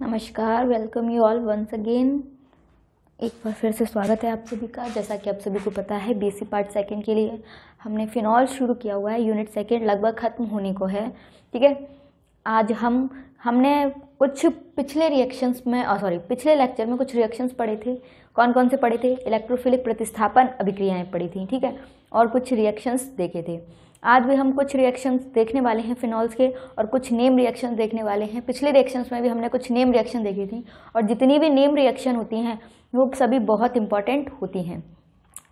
नमस्कार welcome you all once again एक बार फिर से स्वागत है आप सभी का जैसा कि आप सभी को पता है बीसी पार्ट सेकंड के लिए हमने फिनॉल शुरू किया हुआ है यूनिट सेकंड लगभग ख़त्म होने को है ठीक है आज हम हमने कुछ पिछले रिएक्शंस में सॉरी पिछले लेक्चर में कुछ रिएक्शंस पढ़े थे कौन कौन से पढ़े थे इलेक्ट्रोफिलिक प्रतिस्थापन अभिक्रियाएँ पढ़ी थी ठीक है और कुछ रिएक्शंस देखे थे आज भी हम कुछ रिएक्शंस देखने वाले हैं फिनॉल्स के और कुछ नेम रिएक्शंस देखने वाले हैं पिछले रिएक्शंस में भी हमने कुछ नेम रिएक्शन देखी थी और जितनी भी नेम रिएक्शन होती हैं वो सभी बहुत इंपॉर्टेंट होती हैं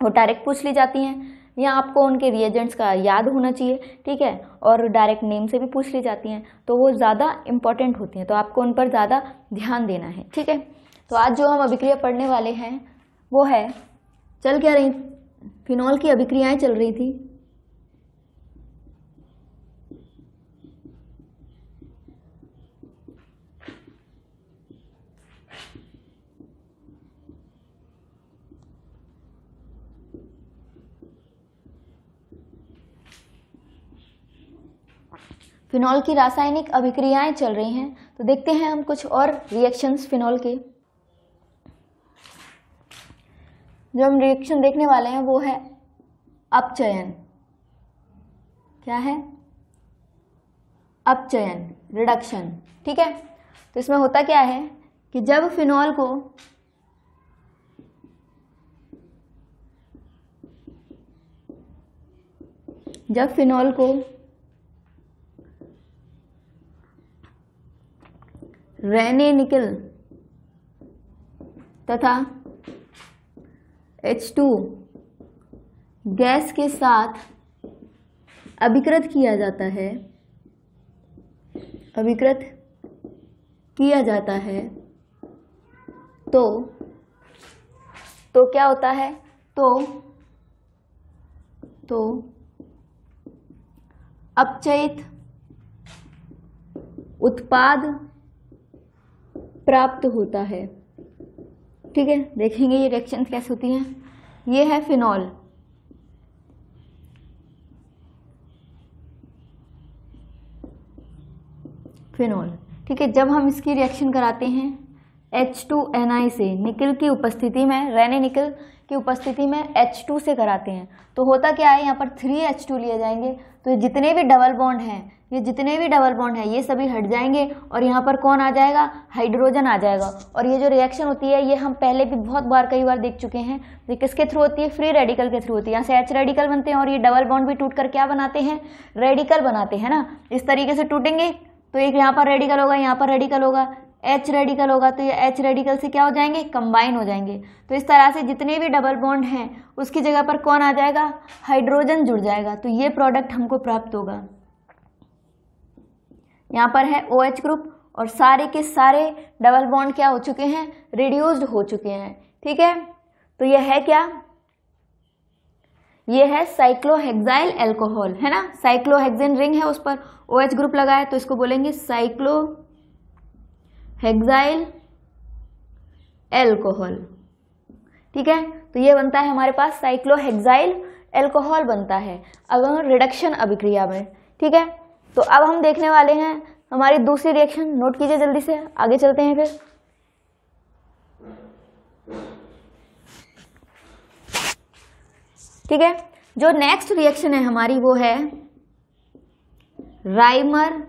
वो डायरेक्ट पूछ ली जाती हैं या आपको उनके रिएजेंट्स का याद होना चाहिए ठीक है और डायरेक्ट नेम से भी पूछ ली जाती हैं तो वो ज़्यादा इंपॉर्टेंट होती हैं तो आपको उन पर ज़्यादा ध्यान देना है ठीक है तो आज जो हम अभिक्रिया पढ़ने वाले हैं वो है चल क्या रही फिनॉल की अभिक्रियाएँ चल रही थी फिनॉल की रासायनिक अभिक्रियाएं चल रही हैं तो देखते हैं हम कुछ और रिएक्शंस फिनॉल के जो हम रिएक्शन देखने वाले हैं वो है अपचयन क्या है अपचयन रिडक्शन ठीक है तो इसमें होता क्या है कि जब फिनॉल को जब फिनॉल को रहने निकल तथा H2 गैस के साथ अभिकृत किया जाता है अभिकृत किया जाता है तो तो क्या होता है तो तो अपचयित उत्पाद प्राप्त होता है ठीक है देखेंगे ये रिएक्शन कैसे होती हैं ये है फिनॉल फिनॉल ठीक है जब हम इसकी रिएक्शन कराते हैं एच टू एन आई से निकल की उपस्थिति में रहने निकल की उपस्थिति में एच टू से कराते हैं तो होता क्या है यहाँ पर थ्री एच टू लिए जाएंगे तो जितने भी डबल बॉन्ड हैं ये जितने भी डबल बॉन्ड है ये सभी हट जाएंगे और यहाँ पर कौन आ जाएगा हाइड्रोजन आ जाएगा और ये जो रिएक्शन होती है ये हम पहले भी बहुत बार कई बार देख चुके हैं ये किसके थ्रू होती है फ्री रेडिकल के थ्रू होती है यहाँ से एच रेडिकल बनते हैं और ये डबल बॉन्ड भी टूट कर क्या बनाते हैं रेडिकल बनाते हैं ना इस तरीके से टूटेंगे तो एक यहाँ पर रेडिकल होगा यहाँ पर रेडिकल होगा एच रेडिकल होगा तो ये एच रेडिकल से क्या हो जाएंगे कंबाइन हो जाएंगे तो इस तरह से जितने भी डबल बॉन्ड हैं उसकी जगह पर कौन आ जाएगा हाइड्रोजन जुड़ जाएगा तो ये प्रोडक्ट हमको प्राप्त होगा यहाँ पर है ओ OH ग्रुप और सारे के सारे डबल बॉन्ड क्या हो चुके हैं रिड्यूस्ड हो चुके हैं ठीक है तो यह है क्या ये है साइक्लोहेक्साइल एल्कोहल है ना साइक्लोहेक्सेन रिंग है उस पर ओ OH ग्रुप लगा है तो इसको बोलेंगे साइक्लो हेक्साइल एल्कोहल ठीक है तो ये बनता है हमारे पास साइक्लोहेक्साइल एल्कोहल बनता है अगर रिडक्शन अभिक्रिया में ठीक है तो अब हम देखने वाले हैं हमारी दूसरी रिएक्शन नोट कीजिए जल्दी से आगे चलते हैं फिर ठीक है जो नेक्स्ट रिएक्शन है हमारी वो है राइमर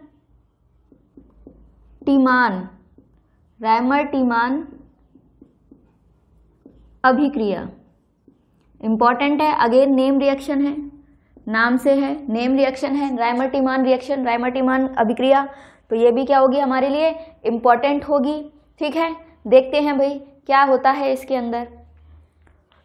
टीमान राइमर टीमान अभिक्रिया इंपॉर्टेंट है अगेन नेम रिएक्शन है नाम से है नेम रिएक्शन है रायमर्टिमान रिएक्शन रायमर्टिमान अभिक्रिया तो ये भी क्या होगी हमारे लिए इम्पॉर्टेंट होगी ठीक है देखते हैं भाई क्या होता है इसके अंदर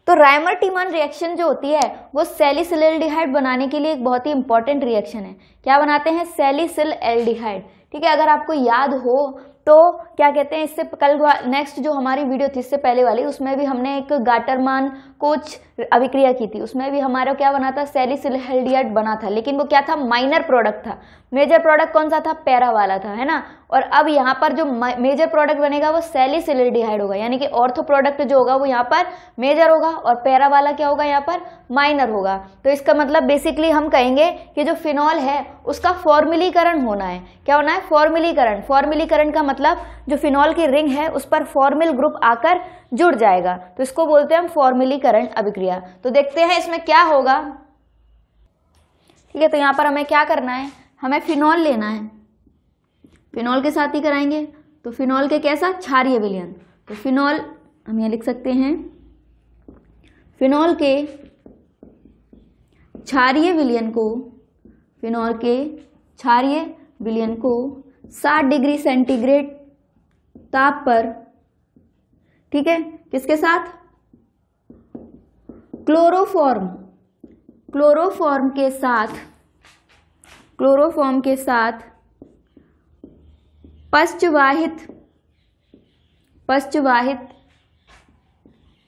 तो रायमर्टिमान रिएक्शन जो होती है वो सेलिसिल एल्डिहाइड बनाने के लिए एक बहुत ही इंपॉर्टेंट रिएक्शन है क्या बनाते हैं सेलिसिल एल्डिहाइड ठीक है अगर आपको याद हो तो क्या कहते हैं इससे कल नेक्स्ट जो हमारी वीडियो थी इससे पहले वाली उसमें भी हमने एक गाटरमान कुछ अभिक्रिया की थी उसमें भी हमारा क्या बना था सेलिसिलहेल्डिएट बना था लेकिन वो क्या था माइनर प्रोडक्ट था मेजर प्रोडक्ट कौन सा था पैरा वाला था है ना और अब यहाँ पर जो मेजर प्रोडक्ट बनेगा वो सेलिसिलिडिहाइड होगा यानी कि ऑर्थो प्रोडक्ट जो होगा वो यहाँ पर मेजर होगा और पैरा वाला क्या होगा यहाँ पर माइनर होगा तो इसका मतलब बेसिकली हम कहेंगे कि जो फिनॉल है उसका फॉर्मिलीकरण होना है क्या होना है फॉर्मिलीकरण फॉर्मिलीकरण का मतलब जो फिनॉल की रिंग है उस पर फॉर्मिल ग्रुप आकर जुड़ जाएगा तो इसको बोलते हैं हम फॉर्मिलीकरण अभिक्रिया तो देखते हैं इसमें क्या होगा ठीक है तो यहाँ पर हमें क्या करना है हमें फिनॉल लेना है फिनॉल के साथ ही कराएंगे तो फिनॉल के कैसा क्षारिय विलयन तो फिनॉल हम यहाँ लिख सकते हैं फिनॉल के क्षारिय विलयन को फिनॉल के क्षारिय विलयन को 60 डिग्री सेंटीग्रेड ताप पर ठीक है किसके साथ क्लोरोफॉर्म क्लोरोफॉर्म के साथ क्लोरोफॉर्म के साथ पश्चवाहित पश्चवाहित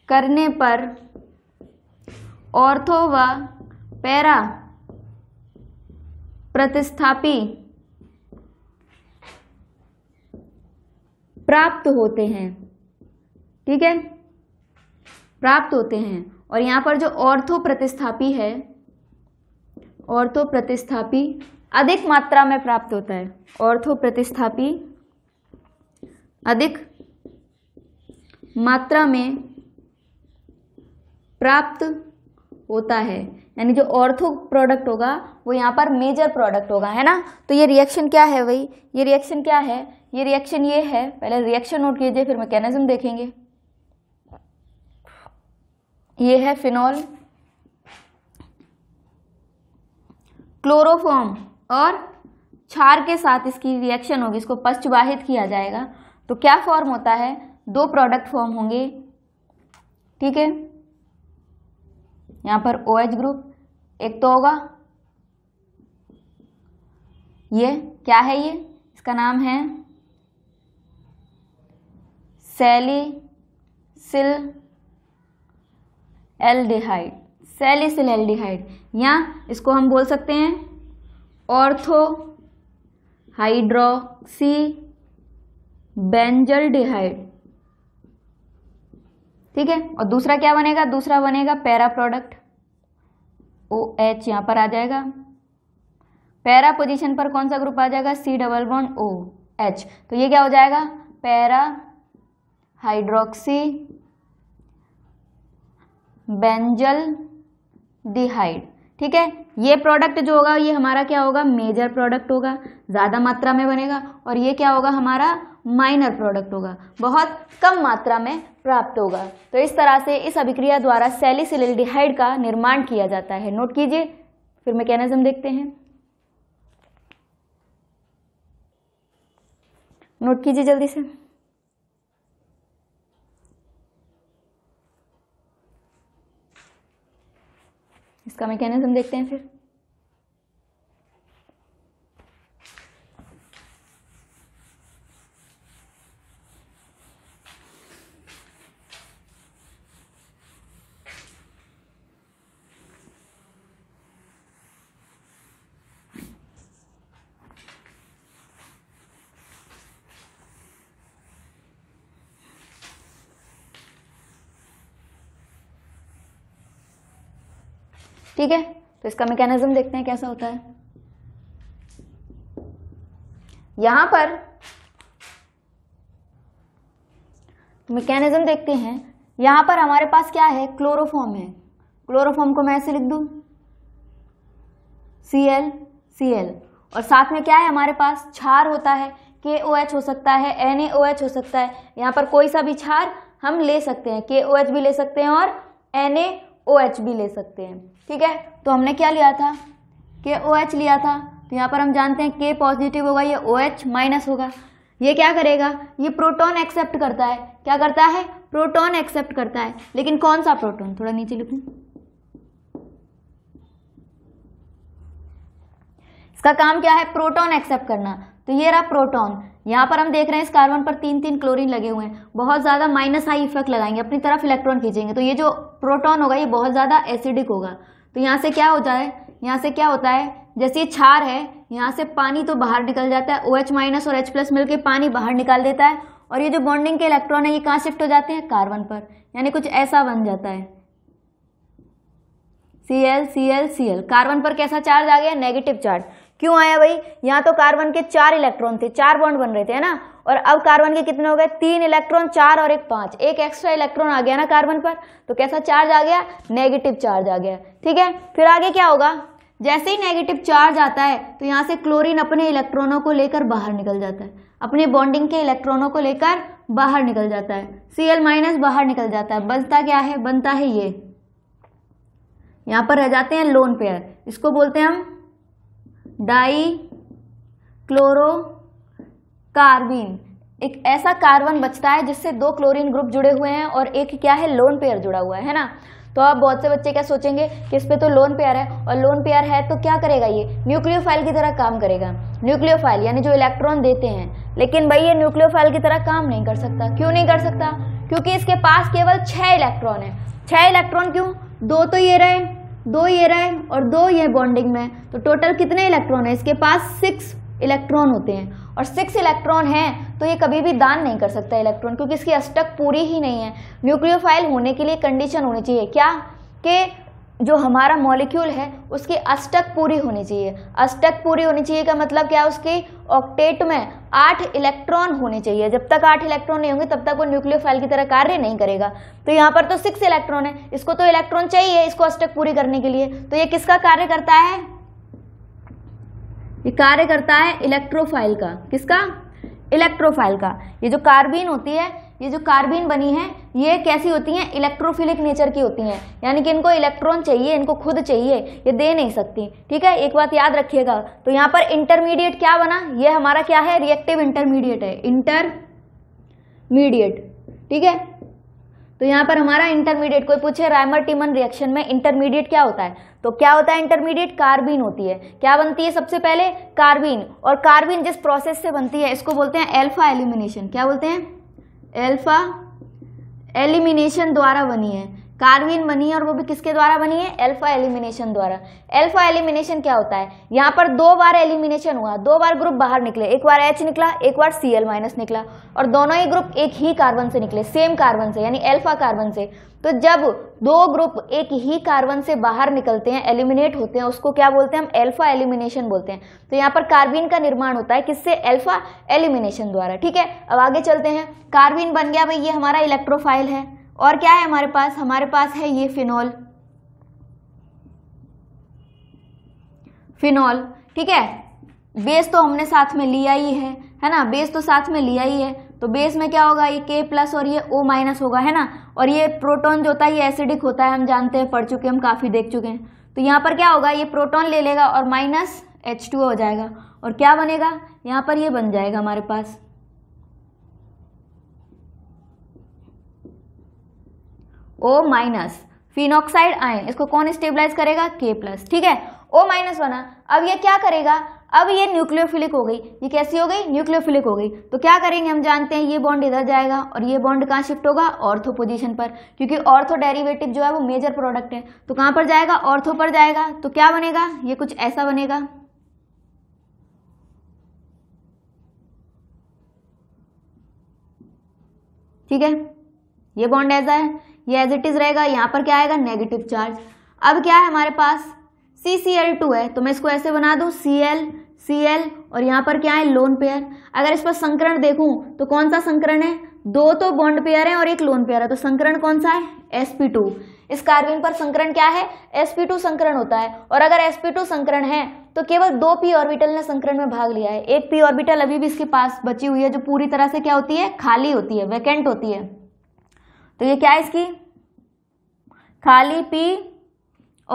करने पर ऑर्थो व पैरा प्रतिस्थापी प्राप्त होते हैं ठीक है प्राप्त होते हैं और यहाँ पर जो ऑर्थो प्रतिस्थापी है ऑर्थो प्रतिस्थापी अधिक मात्रा में प्राप्त होता है ऑर्थो प्रतिस्थापी अधिक मात्रा में प्राप्त होता है यानी जो ऑर्थो प्रोडक्ट होगा वो यहाँ पर मेजर प्रोडक्ट होगा है ना तो ये रिएक्शन क्या है वही ये रिएक्शन क्या है ये रिएक्शन ये है पहले रिएक्शन नोट कीजिए फिर मैकेनिज्म देखेंगे ये है फिनॉल क्लोरोफॉर्म और क्षार के साथ इसकी रिएक्शन होगी इसको पश्चवाहित किया जाएगा तो क्या फॉर्म होता है दो प्रोडक्ट फॉर्म होंगे ठीक है यहाँ पर ओ OH ग्रुप एक तो होगा ये क्या है ये इसका नाम है सेली सिल एल्डिहाइड सेलिसिल एल्डिहाइड या इसको हम बोल सकते हैं ऑर्थो हाइड्रोक्सी बेंजल डिहाइड ठीक है और दूसरा क्या बनेगा दूसरा बनेगा पैरा प्रोडक्ट ओ एच यहाँ पर आ जाएगा पैरा पोजीशन पर कौन सा ग्रुप आ जाएगा सी डबल वन ओ एच तो ये क्या हो जाएगा पैरा हाइड्रोक्सी बेंजल डिहाइड ठीक है ये प्रोडक्ट जो होगा ये हमारा क्या होगा मेजर प्रोडक्ट होगा ज़्यादा मात्रा में बनेगा और ये क्या होगा हमारा माइनर प्रोडक्ट होगा बहुत कम मात्रा में प्राप्त होगा तो इस तरह से इस अभिक्रिया द्वारा सेलिसिलिडिहाइड डिहाइड का निर्माण किया जाता है नोट कीजिए फिर मैकेनिज्म देखते हैं नोट कीजिए जल्दी से इसका मैकेनिज्म देखते हैं फिर ठीक है तो इसका मैकेनिज्म देखते हैं कैसा होता है यहां पर मैकेनिज्म देखते हैं यहां पर हमारे पास क्या है क्लोरोफॉर्म है क्लोरोफॉर्म को मैं ऐसे लिख दू सी एल सी एल और साथ में क्या है हमारे पास छार होता है के ओ एच हो सकता है एन ए ओ एच हो सकता है यहां पर कोई सा भी छार हम ले सकते हैं के ओ एच भी ले सकते हैं और एन ए ओ OH भी ले सकते हैं ठीक है तो हमने क्या लिया था के ओ OH लिया था तो यहाँ पर हम जानते हैं के पॉजिटिव होगा ये ओ OH माइनस होगा ये क्या करेगा ये प्रोटॉन एक्सेप्ट करता है क्या करता है प्रोटॉन एक्सेप्ट करता है लेकिन कौन सा प्रोटॉन थोड़ा नीचे लिखूं इसका काम क्या है प्रोटॉन एक्सेप्ट करना तो ये रहा प्रोटॉन यहाँ पर हम देख रहे हैं इस कार्बन पर तीन तीन क्लोरीन लगे हुए हैं बहुत ज़्यादा माइनस हाई इफेक्ट लगाएंगे अपनी तरफ इलेक्ट्रॉन खींचेंगे तो ये जो प्रोटॉन होगा ये बहुत ज़्यादा एसिडिक होगा तो यहाँ से क्या होता है यहाँ से क्या होता है जैसे ये छार है यहाँ से पानी तो बाहर निकल जाता है ओ OH माइनस और एच प्लस मिलकर पानी बाहर निकाल देता है और ये जो बॉन्डिंग के इलेक्ट्रॉन है ये कहाँ शिफ्ट हो जाते हैं कार्बन पर यानी कुछ ऐसा बन जाता है C L C L C L carbon पर कैसा चार्ज आ गया नेगेटिव चार्ज क्यों आया भाई यहाँ तो कार्बन के चार इलेक्ट्रॉन थे चार बॉन्ड बन रहे थे है ना और अब कार्बन के कितने हो गए तीन इलेक्ट्रॉन चार और एक पांच एक एक्स्ट्रा इलेक्ट्रॉन आ गया ना कार्बन पर तो कैसा चार्ज आ गया नेगेटिव चार्ज आ गया ठीक है फिर आगे क्या होगा जैसे ही नेगेटिव चार्ज आता है तो यहाँ से क्लोरीन अपने इलेक्ट्रॉनों को लेकर बाहर निकल जाता है अपने बॉन्डिंग के इलेक्ट्रॉनों को लेकर बाहर निकल जाता है सी एल माइनस बाहर निकल जाता है बनता क्या है बनता है ये यहाँ पर रह जाते हैं लोन पेयर इसको बोलते हैं हम डाई क्लोरो कार्बिन एक ऐसा कार्बन बचता है जिससे दो क्लोरीन ग्रुप जुड़े हुए हैं और एक क्या है लोन पेयर जुड़ा हुआ है है ना तो आप बहुत से बच्चे क्या सोचेंगे कि इस पर तो लोन पेयर है और लोन पेयर है तो क्या करेगा ये न्यूक्लियोफाइल की तरह काम करेगा न्यूक्लियोफाइल यानी जो इलेक्ट्रॉन देते हैं लेकिन भाई ये न्यूक्लियोफाइल की तरह काम नहीं कर सकता क्यों नहीं कर सकता क्योंकि इसके पास केवल छः इलेक्ट्रॉन है छः इलेक्ट्रॉन क्यों दो तो ये रहे दो ये रहे और दो ये बॉन्डिंग में तो टोटल कितने इलेक्ट्रॉन है इसके पास सिक्स इलेक्ट्रॉन होते हैं और सिक्स इलेक्ट्रॉन हैं तो ये कभी भी दान नहीं कर सकता इलेक्ट्रॉन क्योंकि इसकी अष्टक पूरी ही नहीं है न्यूक्लियोफाइल होने के लिए कंडीशन होनी चाहिए क्या कि जो हमारा मॉलिक्यूल है उसकी अष्टक पूरी होनी चाहिए अष्टक पूरी होनी चाहिए का मतलब क्या उसके ऑक्टेट में आठ इलेक्ट्रॉन होने चाहिए जब तक आठ इलेक्ट्रॉन नहीं होंगे तब तक वो न्यूक्लियोफाइल की तरह कार्य नहीं करेगा तो यहाँ पर तो सिक्स इलेक्ट्रॉन है इसको तो इलेक्ट्रॉन चाहिए इसको अष्टक पूरी करने के लिए तो ये किसका कार्य करता है ये कार्य करता है इलेक्ट्रोफाइल का किसका इलेक्ट्रोफाइल का ये जो कार्बिन होती है ये जो कार्बिन बनी है ये कैसी होती हैं इलेक्ट्रोफिलिक नेचर की होती हैं यानी कि इनको इलेक्ट्रॉन चाहिए इनको खुद चाहिए ये दे नहीं सकती ठीक है एक बात याद रखिएगा तो यहाँ पर इंटरमीडिएट क्या बना ये हमारा क्या है रिएक्टिव इंटरमीडिएट है इंटरमीडिएट ठीक है तो यहाँ पर हमारा इंटरमीडिएट कोई पूछे राइमर टीमन रिएक्शन में इंटरमीडिएट क्या होता है तो क्या होता है इंटरमीडिएट कार्बिन होती है क्या बनती है सबसे पहले कार्बिन और कार्बिन जिस प्रोसेस से बनती है इसको बोलते हैं एल्फा एलिमिनेशन क्या बोलते हैं एल्फा एलिमिनेशन द्वारा बनी है कार्बिन बनी है और वो भी किसके द्वारा बनी है एल्फा एलिमिनेशन द्वारा एल्फा एलिमिनेशन क्या होता है यहाँ पर दो बार एलिमिनेशन हुआ दो बार ग्रुप बाहर निकले एक बार एच निकला एक बार सी एल माइनस निकला और दोनों ही ग्रुप एक ही कार्बन से निकले सेम कार्बन से यानी एल्फा कार्बन से तो जब दो ग्रुप एक ही कार्बन से बाहर निकलते हैं एलिमिनेट होते हैं उसको क्या बोलते हैं हम एल्फा एलिमिनेशन बोलते हैं तो यहाँ पर कार्बिन का निर्माण होता है किससे एल्फा एलिमिनेशन द्वारा ठीक है अब आगे चलते हैं कार्बिन बन गया भाई ये हमारा इलेक्ट्रोफाइल है और क्या है हमारे पास हमारे पास है ये फिनॉल फिनॉल ठीक है बेस तो हमने साथ में लिया ही है है ना बेस तो साथ में लिया ही है तो बेस में क्या होगा ये के प्लस और ये ओ माइनस होगा है ना और ये प्रोटॉन जो होता है ये एसिडिक होता है हम जानते हैं पढ़ चुके हम काफ़ी देख चुके हैं तो यहाँ पर क्या होगा ये प्रोटॉन ले लेगा और माइनस एच टू हो जाएगा और क्या बनेगा यहाँ पर ये बन जाएगा हमारे पास ओ माइनस फिनोक्साइड आयन इसको कौन स्टेबलाइज करेगा के प्लस ठीक है ओ माइनस बना अब ये क्या करेगा अब ये न्यूक्लियोफिलिक हो गई ये कैसी हो गई न्यूक्लियोफिलिक हो गई तो क्या करेंगे हम जानते हैं ये बॉन्ड इधर जाएगा और ये बॉन्ड कहाँ शिफ्ट होगा ऑर्थो पोजीशन पर क्योंकि ऑर्थो डेरिवेटिव जो है वो मेजर प्रोडक्ट है तो कहाँ पर जाएगा ऑर्थो पर जाएगा तो क्या बनेगा ये कुछ ऐसा बनेगा ठीक है ये बॉन्ड ऐसा है ये एज इट इज़ रहेगा यहाँ पर क्या आएगा नेगेटिव चार्ज अब क्या है हमारे पास सी सी एल टू है तो मैं इसको ऐसे बना दूँ सी एल सी एल और यहाँ पर क्या है लोन पेयर अगर इस पर संकरण देखूँ तो कौन सा संकरण है दो तो बॉन्ड पेयर है और एक लोन पेयर है तो संकरण कौन सा है एस पी टू इस कार्बिन पर संकरण क्या है sp2 संकरण होता है और अगर sp2 संकरण है तो केवल दो p ऑर्बिटल ने संकरण में भाग लिया है एक p ऑर्बिटल अभी भी इसके पास बची हुई है जो पूरी तरह से क्या होती है खाली होती है वैकेंट होती है तो ये क्या है इसकी खाली पी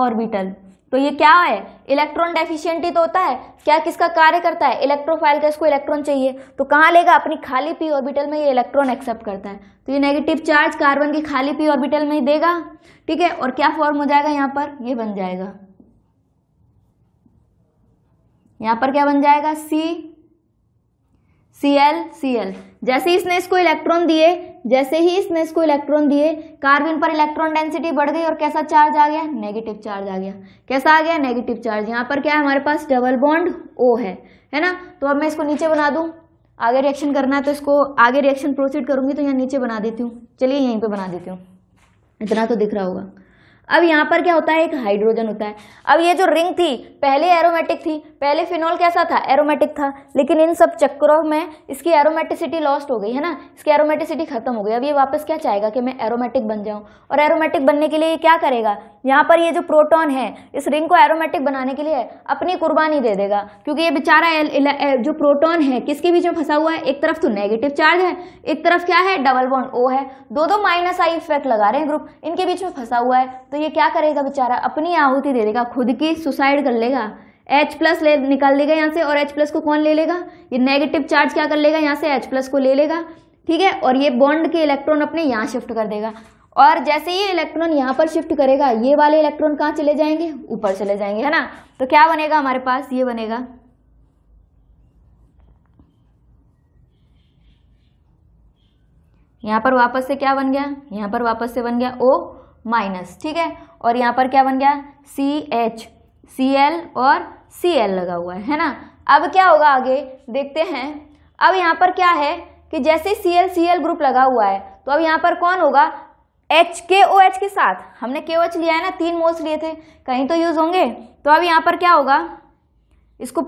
ऑर्बिटल तो ये क्या है इलेक्ट्रॉन डेफिशिएंटी तो होता है क्या किसका कार्य करता है इलेक्ट्रोफाइल का इसको इलेक्ट्रॉन चाहिए तो कहाँ लेगा अपनी खाली पी ऑर्बिटल में ये इलेक्ट्रॉन एक्सेप्ट करता है तो ये नेगेटिव चार्ज कार्बन की खाली पी ऑर्बिटल में ही देगा ठीक है और क्या फॉर्म हो जाएगा यहाँ पर ये बन जाएगा यहाँ पर क्या बन जाएगा सी सी एल सी एल जैसे इसने इसको इलेक्ट्रॉन दिए जैसे ही इसने इसको इलेक्ट्रॉन दिए कार्बन पर इलेक्ट्रॉन डेंसिटी बढ़ गई और कैसा चार्ज आ गया नेगेटिव चार्ज आ गया कैसा आ गया नेगेटिव चार्ज यहाँ पर क्या है हमारे पास डबल बॉन्ड ओ है है ना तो अब मैं इसको नीचे बना दूँ आगे रिएक्शन करना है तो इसको आगे रिएक्शन प्रोसीड करूँगी तो यहाँ नीचे बना देती हूँ चलिए यहीं पर बना देती हूँ इतना तो दिख रहा होगा अब यहाँ पर क्या होता है एक हाइड्रोजन होता है अब ये जो रिंग थी पहले एरोमेटिक थी पहले फिनॉल कैसा था एरोमेटिक था लेकिन इन सब चक्करों में इसकी एरोमेटिसिटी लॉस्ट हो गई है ना इसकी एरोमेटिसिटी खत्म हो गई अब ये वापस क्या चाहेगा कि मैं एरोमेटिक बन जाऊँ और एरोमेटिक बनने के लिए ये क्या करेगा यहाँ पर ये जो प्रोटोन है इस रिंग को एरोमेटिक बनाने के लिए अपनी कुर्बानी दे देगा क्योंकि ये बेचारा जो प्रोटोन है किसके बीच में फंसा हुआ है एक तरफ तो नेगेटिव चार्ज है एक तरफ क्या है डबल बॉन्ड ओ है दो दो माइनस आई इफेक्ट लगा रहे हैं ग्रुप इनके बीच में फंसा हुआ है तो ये क्या करेगा बेचारा अपनी आहुति दे देगा खुद की सुसाइड कर लेगा H प्लस ले निकाल देगा यहाँ से और H प्लस को कौन ले लेगा ये नेगेटिव चार्ज क्या कर लेगा यहाँ से H प्लस को ले लेगा ठीक है और ये बॉन्ड के इलेक्ट्रॉन अपने यहाँ शिफ्ट कर देगा और जैसे ये इलेक्ट्रॉन यहाँ पर शिफ्ट करेगा ये वाले इलेक्ट्रॉन कहाँ चले जाएंगे ऊपर चले जाएंगे है ना तो क्या बनेगा हमारे पास ये बनेगा यहाँ पर वापस से क्या बन गया यहाँ पर वापस से बन गया ओ माइनस ठीक है और यहाँ पर क्या बन गया सी एच सी एल और सी एल लगा हुआ है है ना अब क्या होगा आगे देखते हैं अब यहाँ पर क्या है कि जैसे C L C L group लगा हुआ है तो अब यहाँ पर कौन होगा एच के ओ एच के साथ हमने के ओ एच लिया है ना तीन मोल्स लिए थे कहीं तो यूज़ होंगे तो अब यहाँ पर क्या होगा इसको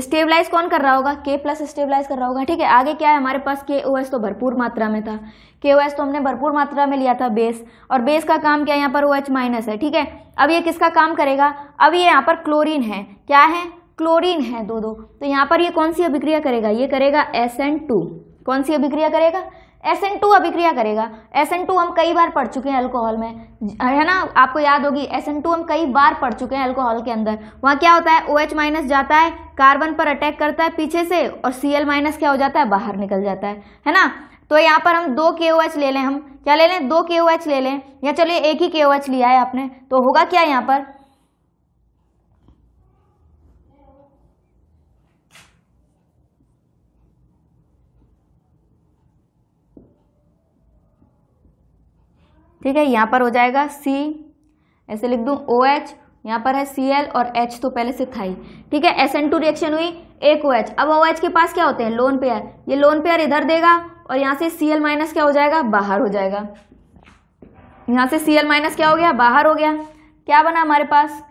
स्टेबलाइज कौन कर रहा होगा के प्लस स्टेबलाइज कर रहा होगा ठीक है आगे क्या है हमारे पास के ओ एस तो भरपूर मात्रा में था के ओ एस तो हमने भरपूर मात्रा में लिया था बेस और बेस का काम क्या है यहाँ पर ओ एच माइनस है ठीक है अब ये किसका काम करेगा अब ये यहाँ पर क्लोरीन है क्या है क्लोरीन है दो दो तो यहाँ पर ये कौन सी अभिक्रिया करेगा ये करेगा एस एन टू कौन सी अभिक्रिया करेगा SN2 अभिक्रिया करेगा SN2 हम कई बार पढ़ चुके हैं अल्कोहल में है ना आपको याद होगी SN2 हम कई बार पढ़ चुके हैं अल्कोहल के अंदर वहाँ क्या होता है OH माइनस जाता है कार्बन पर अटैक करता है पीछे से और Cl माइनस क्या हो जाता है बाहर निकल जाता है है ना तो यहाँ पर हम दो के ले लें हम क्या ले लें दो के ले लें या चलिए एक ही के लिया है आपने तो होगा क्या यहाँ पर ठीक है यहाँ पर हो जाएगा सी ऐसे लिख दूँ ओ एच यहाँ पर है सी एल और एच तो पहले से था ही ठीक है एस एन टू रिएक्शन हुई एक ओ एच अब ओ एच के पास क्या होते हैं लोन पेयर ये लोन पेयर इधर देगा और यहाँ से सी एल माइनस क्या हो जाएगा बाहर हो जाएगा यहाँ से सी एल माइनस क्या हो गया बाहर हो गया क्या बना हमारे पास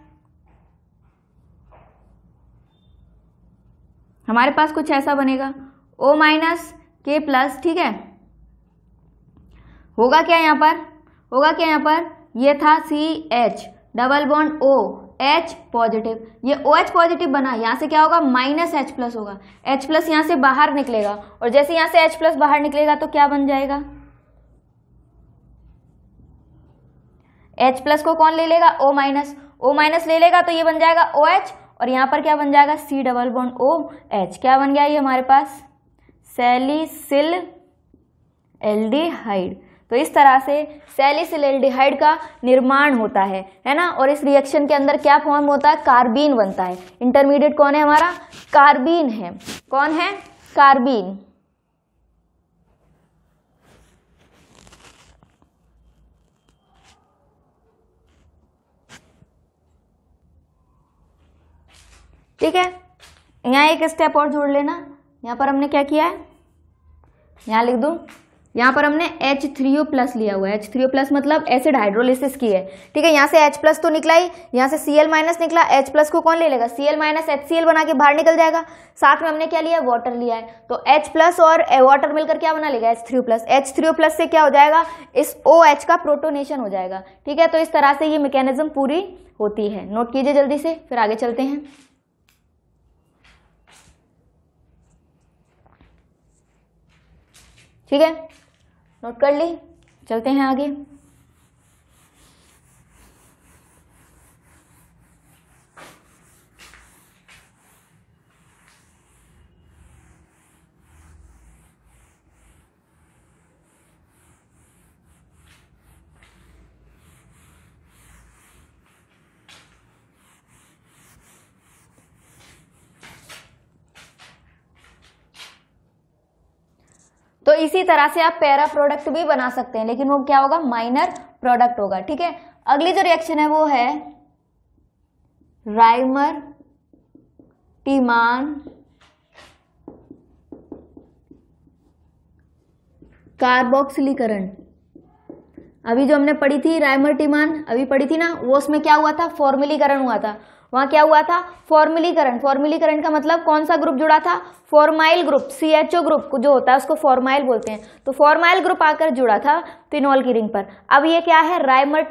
हमारे पास कुछ ऐसा बनेगा ओ माइनस के प्लस ठीक है होगा क्या यहाँ पर होगा क्या यहाँ पर ये था C H double bond O H positive ये ओ OH एच पॉजिटिव बना यहाँ से क्या होगा माइनस एच प्लस होगा एच प्लस यहाँ से बाहर निकलेगा और जैसे यहाँ से एच प्लस बाहर निकलेगा तो क्या बन जाएगा एच प्लस को कौन ले लेगा ओ माइनस ओ माइनस ले लेगा तो ये बन जाएगा ओ OH, एच और यहाँ पर क्या बन जाएगा C double bond O H क्या बन गया ये हमारे पास सेलिसिल एल्डिहाइड तो इस तरह से सेलिसलेल्डिहाइड का निर्माण होता है है ना और इस रिएक्शन के अंदर क्या फॉर्म होता है कार्बीन बनता है इंटरमीडिएट कौन है हमारा कार्बीन है कौन है कार्बीन ठीक है यहाँ एक स्टेप और जोड़ लेना यहाँ पर हमने क्या किया है यहाँ लिख दूँ यहाँ पर हमने एच थ्री ओ प्लस लिया हुआ है एच थ्री ओ प्लस मतलब एसिड हाइड्रोलिसिस की है ठीक है यहाँ से H प्लस तो निकला ही यहाँ से Cl माइनस निकला H प्लस को कौन ले लेगा Cl माइनस एच बना के बाहर निकल जाएगा साथ में हमने क्या लिया वाटर लिया है तो H प्लस और वाटर मिलकर क्या बना लेगा H three O plus H three O plus से क्या हो जाएगा इस ओ OH का प्रोटोनेशन हो जाएगा ठीक है तो इस तरह से ये मैकेनिज्म पूरी होती है नोट कीजिए जल्दी से फिर आगे चलते हैं ठीक है नोट कर ली चलते हैं आगे इसी तरह से आप पैरा प्रोडक्ट भी बना सकते हैं लेकिन वो क्या होगा माइनर प्रोडक्ट होगा ठीक है अगली जो रिएक्शन है वो है राइमर टीमान कार्बोक्सिलीकरण अभी जो हमने पढ़ी थी राइमर टीमान अभी पढ़ी थी ना वो उसमें क्या हुआ था फॉर्मिलीकरण हुआ था वहाँ क्या हुआ था फॉर्मिलीकरण फॉर्मिलीकरण का मतलब कौन सा ग्रुप जुड़ा था formyl group C H O group जो होता है उसको फॉर्माइल बोलते हैं तो फॉर्माइल ग्रुप आकर जुड़ा था फिनॉल की रिंग पर अब ये क्या है राइमर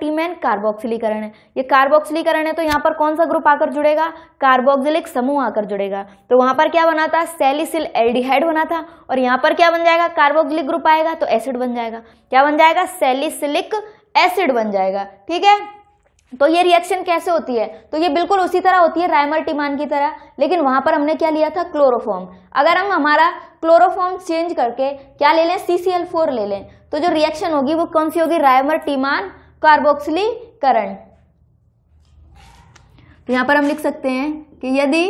कार्बोक्सिलीकरण है ये कार्बोक्सिलीकरण है तो यहाँ पर कौन सा ग्रुप आकर जुड़ेगा कार्बोक्सिलिक समूह आकर जुड़ेगा तो वहाँ पर क्या बना था सेलिसिल एल्डिहाइड बना था और यहाँ पर क्या बन जाएगा कार्बोक्सिलिक ग्रुप आएगा तो एसिड बन जाएगा क्या बन जाएगा सेलिसिलिक एसिड बन जाएगा ठीक है तो ये रिएक्शन कैसे होती है तो ये बिल्कुल उसी तरह होती है राइमर टिमान की तरह लेकिन वहां पर हमने क्या लिया था क्लोरोफॉर्म अगर हम हमारा क्लोरोफॉर्म चेंज करके क्या ले लें फोर ले लें तो जो रिएक्शन होगी वो कौन सी होगी राइमर टीमान कार्बोक्सलीकरण तो यहां पर हम लिख सकते हैं कि यदि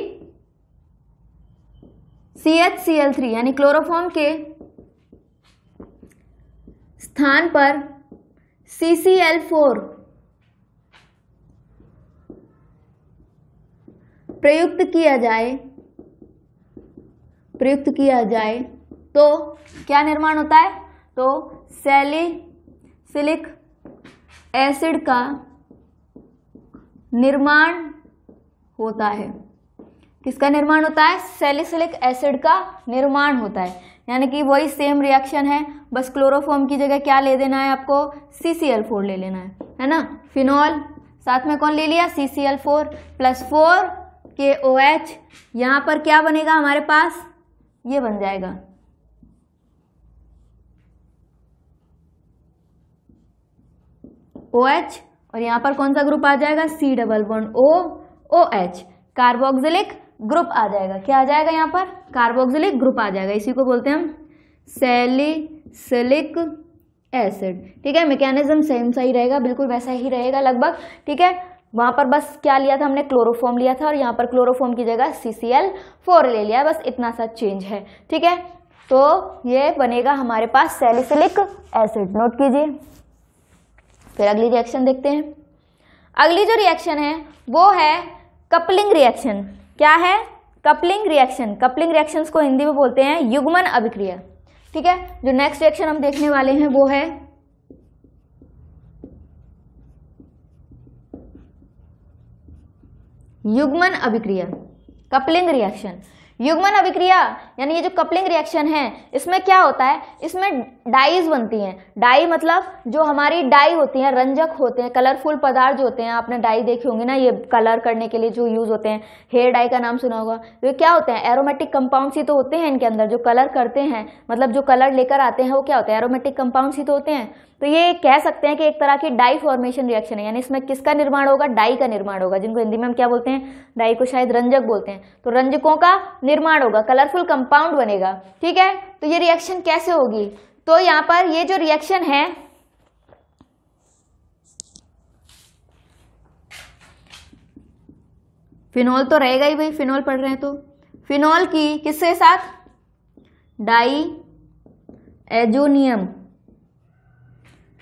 CHCl3 यानी क्लोरोफॉर्म के स्थान पर CCl4 प्रयुक्त किया जाए प्रयुक्त किया जाए तो क्या निर्माण होता है तो सैलिसिलिक एसिड का निर्माण होता है किसका निर्माण होता है सेलिसिलिक एसिड का निर्माण होता है यानी कि वही सेम रिएक्शन है बस क्लोरोफॉर्म की जगह क्या ले देना है आपको सी सी एल फोर ले लेना है है ना फिनॉल साथ में कौन ले लिया C C L four plus four K O H यहाँ पर क्या बनेगा हमारे पास ये बन जाएगा ओ एच और यहाँ पर कौन सा ग्रुप आ जाएगा सी डबल वन O O H carboxylic group आ जाएगा क्या आ जाएगा यहाँ पर कार्बोक्सिलिक ग्रुप आ जाएगा इसी को बोलते हैं हम सेलिसिलिक एसिड ठीक है मैकेनिज्म सेम सही रहेगा बिल्कुल वैसा ही रहेगा लगभग ठीक है वहाँ पर बस क्या लिया था हमने क्लोरोफॉर्म लिया था और यहाँ पर क्लोरोफॉर्म की जगह सी सी एल फोर ले लिया बस इतना सा चेंज है ठीक है तो ये बनेगा हमारे पास सेलिसिलिक एसिड नोट कीजिए फिर अगली रिएक्शन देखते हैं अगली जो रिएक्शन है वो है कपलिंग रिएक्शन क्या है कपलिंग रिएक्शन कपलिंग रिएक्शंस को हिंदी में बोलते हैं युग्मन अभिक्रिया ठीक है जो नेक्स्ट रिएक्शन हम देखने वाले हैं वो है युग्मन अभिक्रिया कपलिंग रिएक्शन युग्मन अभिक्रिया यानी ये जो कपलिंग रिएक्शन है इसमें क्या होता है इसमें डाइज बनती हैं डाई मतलब जो हमारी डाई होती हैं रंजक होते हैं कलरफुल पदार्थ जो होते हैं आपने डाई देखे होंगे ना ये कलर करने के लिए जो यूज़ होते हैं हेयर डाई का नाम सुना होगा ये तो क्या होते हैं एरोमेटिक कंपाउंड्स ही तो होते हैं इनके अंदर जो कलर करते हैं मतलब जो कलर लेकर आते हैं वो क्या होते हैं एरोमेटिक कंपाउंड्स ही तो होते हैं तो ये कह सकते हैं कि एक तरह की डाई फॉर्मेशन रिएक्शन है यानी इसमें किसका निर्माण होगा डाई का निर्माण होगा जिनको हिंदी में हम क्या बोलते हैं डाई को शायद रंजक बोलते हैं तो रंजकों का निर्माण होगा कलरफुल कंपाउंड बनेगा ठीक है तो ये रिएक्शन कैसे होगी तो यहां पर ये जो रिएक्शन है फिनॉल तो रहेगा ही भाई फिनॉल पढ़ रहे हैं तो फिनॉल की किसके साथ diazonium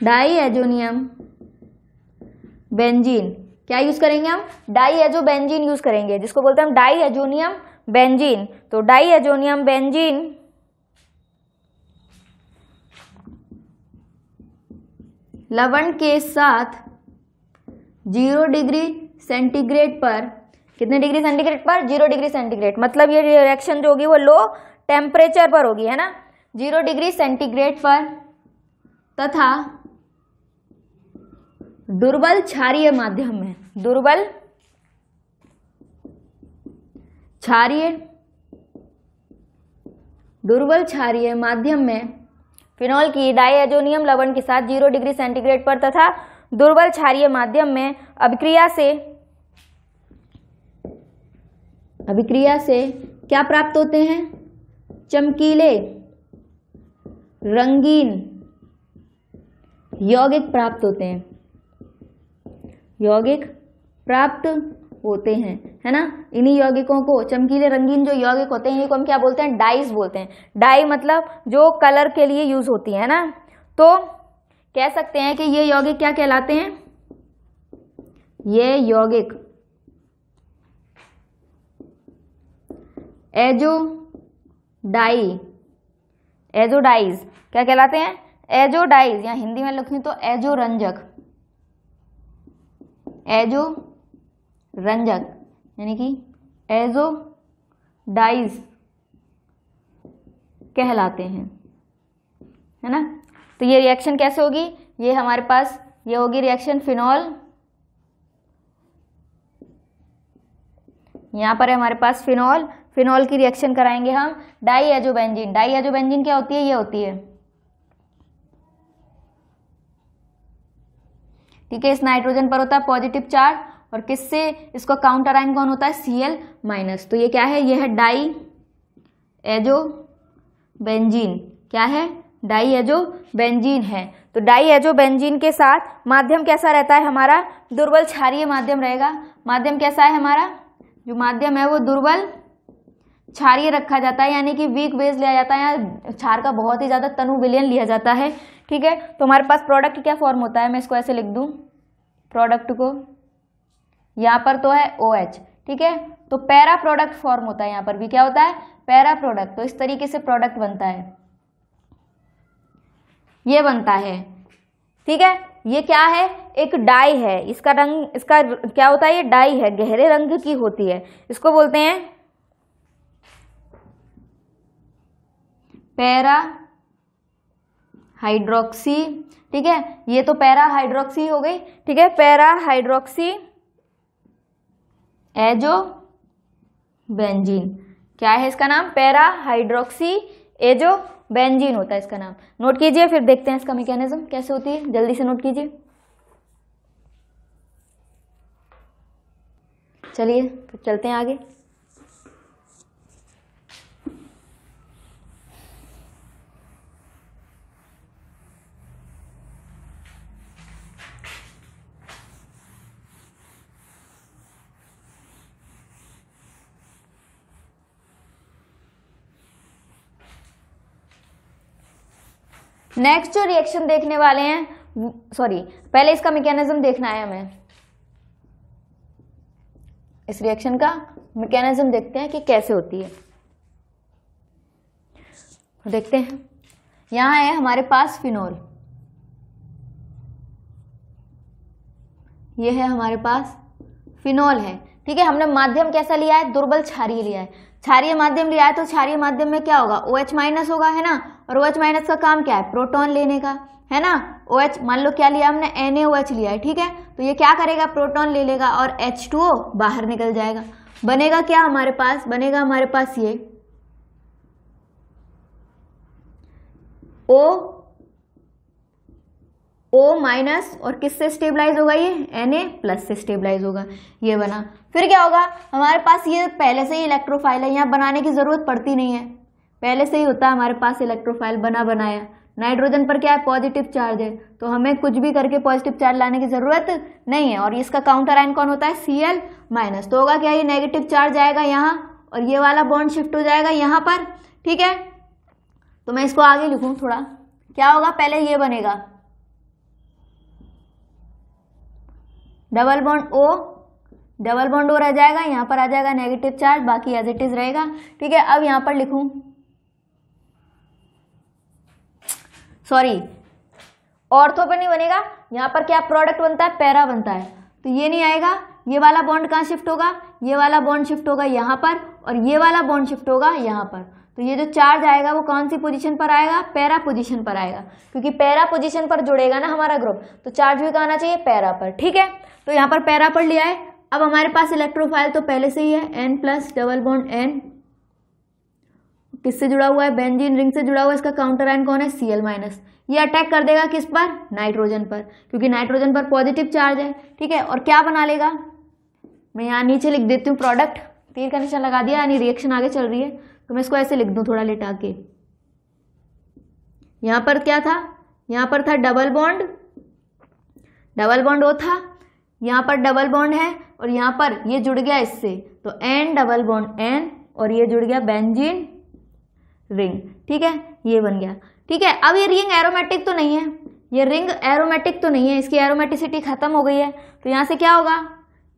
diazonium benzene क्या यूज करेंगे हम डाई एजो बेंजीन यूज करेंगे जिसको बोलते हैं हम डाई एजोनियम बेंजीन तो डाई एजोनियम बेंजीन लवण के साथ जीरो डिग्री सेंटीग्रेड पर कितने डिग्री सेंटीग्रेड पर जीरो डिग्री सेंटीग्रेड मतलब ये रिएक्शन जो होगी वो लो टेम्परेचर पर होगी है ना जीरो डिग्री सेंटीग्रेड पर तथा दुर्बल क्षारीय माध्यम है दुर्बल क्षारीय दुर्बल क्षारीय माध्यम में फिनॉल की डाइएजोनियम लवण के साथ जीरो डिग्री सेंटीग्रेड पर तथा दुर्बल क्षारीय माध्यम में अभिक्रिया से अभिक्रिया से क्या प्राप्त होते हैं चमकीले रंगीन यौगिक प्राप्त होते हैं यौगिक प्राप्त होते हैं है ना इन्हीं यौगिकों को चमकीले रंगीन जो यौगिक होते हैं इनको हम क्या बोलते हैं डाइज बोलते हैं डाई मतलब जो कलर के लिए यूज होती है ना तो कह सकते हैं कि ये यौगिक क्या कहलाते हैं ये यौगिक एजो डाई एजोडाइज क्या कहलाते हैं एजोडाइज या हिंदी में लिखें तो एजो रंजक एजो रंजक यानी कि एजो डाइज कहलाते हैं है ना तो ये रिएक्शन कैसे होगी ये हमारे पास ये होगी रिएक्शन फिनॉल यहाँ पर है हमारे पास फिनॉल फिनॉल की रिएक्शन कराएंगे हम डाई एजोबेंजिन डाई एजोबेंजिन क्या होती है ये होती है ठीक है इस नाइट्रोजन पर होता है पॉजिटिव चार्ज और किससे इसका काउंटर आइन कौन होता है सी एल माइनस तो ये क्या है ये है डाई एजो बेंजीन क्या है डाई एजो बेंजीन है तो डाई एजो बेंजीन के साथ माध्यम कैसा रहता है हमारा दुर्बल क्षारीय माध्यम रहेगा माध्यम कैसा है हमारा जो माध्यम है वो दुर्बल क्षारिय रखा जाता है यानी कि वीक बेस लिया जाता है या क्षार का बहुत ही ज़्यादा तनु विलयन लिया जाता है ठीक है तो हमारे पास प्रोडक्ट क्या फॉर्म होता है मैं इसको ऐसे लिख दूँ प्रोडक्ट को यहाँ पर तो है ओ OH, ठीक है तो पैरा प्रोडक्ट फॉर्म होता है यहाँ पर भी क्या होता है पैरा प्रोडक्ट तो इस तरीके से प्रोडक्ट बनता है ये बनता है ठीक है ये क्या है एक डाई है इसका रंग इसका क्या होता है ये डाई है गहरे रंग की होती है इसको बोलते हैं पैरा हाइड्रोक्सी ठीक है ये तो पैरा हाइड्रोक्सी हो गई ठीक है पैरा हाइड्रोक्सी एजो बेंजीन क्या है इसका नाम पैरा हाइड्रोक्सी एजो बेंजीन होता है इसका नाम नोट कीजिए फिर देखते हैं इसका मैकेनिज्म कैसे होती है जल्दी से नोट कीजिए चलिए फिर चलते हैं आगे नेक्स्ट जो रिएक्शन देखने वाले हैं सॉरी पहले इसका मैकेनिज्म देखना है हमें इस रिएक्शन का मैकेनिज्म देखते हैं कि कैसे होती है देखते हैं यहां है हमारे पास फिनोल यह है हमारे पास फिनोल है ठीक है हमने माध्यम कैसा लिया है दुर्बल क्षारीय लिया है क्षारीय माध्यम लिया है तो क्षारीय माध्यम में क्या होगा ओ OH एच माइनस होगा है ना और OH माइनस का काम क्या है प्रोटॉन लेने का है ना ओ OH मान लो क्या लिया हमने एन लिया है ठीक है तो ये क्या करेगा प्रोटॉन ले लेगा और एच बाहर निकल जाएगा बनेगा क्या हमारे पास बनेगा हमारे पास ये ओ O- माइनस और किससे स्टेबलाइज होगा ये एन ए प्लस से स्टेबलाइज होगा ये बना फिर क्या होगा हमारे पास ये पहले से ही इलेक्ट्रोफाइल है यहाँ बनाने की ज़रूरत पड़ती नहीं है पहले से ही होता है हमारे पास इलेक्ट्रोफाइल बना बनाया नाइट्रोजन पर क्या है पॉजिटिव चार्ज है तो हमें कुछ भी करके पॉजिटिव चार्ज लाने की ज़रूरत नहीं है और इसका काउंटर आइन कौन होता है सी एल माइनस तो होगा क्या ये नेगेटिव चार्ज आएगा यहाँ और ये वाला बॉन्ड शिफ्ट हो जाएगा यहाँ पर ठीक है तो मैं इसको आगे लिखूँ थोड़ा क्या होगा पहले ये बनेगा double bond O double bond O रह जाएगा यहाँ पर आ जाएगा नेगेटिव चार्ज बाकी एज इट इज रहेगा ठीक है अब यहाँ पर लिखूँ सॉरी ऑर्थो पर नहीं बनेगा यहाँ पर क्या प्रोडक्ट बनता है पैरा बनता है तो ये नहीं आएगा ये वाला बॉन्ड कहाँ शिफ्ट होगा ये वाला बॉन्ड शिफ्ट होगा यहाँ पर और ये वाला बॉन्ड शिफ्ट होगा यहाँ पर तो ये जो चार्ज आएगा वो कौन सी पोजीशन पर आएगा पैरा पोजीशन पर आएगा क्योंकि पैरा पोजीशन पर जुड़ेगा ना हमारा ग्रुप तो चार्ज भी आना चाहिए पैरा पर ठीक है तो यहाँ पर पैरा पर लिया है अब हमारे पास इलेक्ट्रोफाइल तो पहले से ही है N plus double bond N किससे जुड़ा हुआ है बेंजीन रिंग से जुड़ा हुआ है इसका काउंटर आयन कौन है सी एल माइनस ये अटैक कर देगा किस पर नाइट्रोजन पर क्योंकि नाइट्रोजन पर पॉजिटिव चार्ज है ठीक है और क्या बना लेगा मैं यहाँ नीचे लिख देती हूँ प्रोडक्ट तीर का निशान लगा दिया यानी रिएक्शन आगे चल रही है तो मैं इसको ऐसे लिख दूँ थोड़ा लेटा के यहाँ पर क्या था यहाँ पर था डबल बॉन्ड डबल बॉन्ड वो था यहाँ पर डबल बॉन्ड है और यहाँ पर ये जुड़ गया इससे तो एन डबल बॉन्ड एन और ये जुड़ गया बेंजीन रिंग ठीक है ये बन गया ठीक है अब ये रिंग एरोमेटिक तो नहीं है ये रिंग एरोमेटिक तो नहीं है इसकी एरोमेटिसिटी खत्म हो गई है तो यहाँ से क्या होगा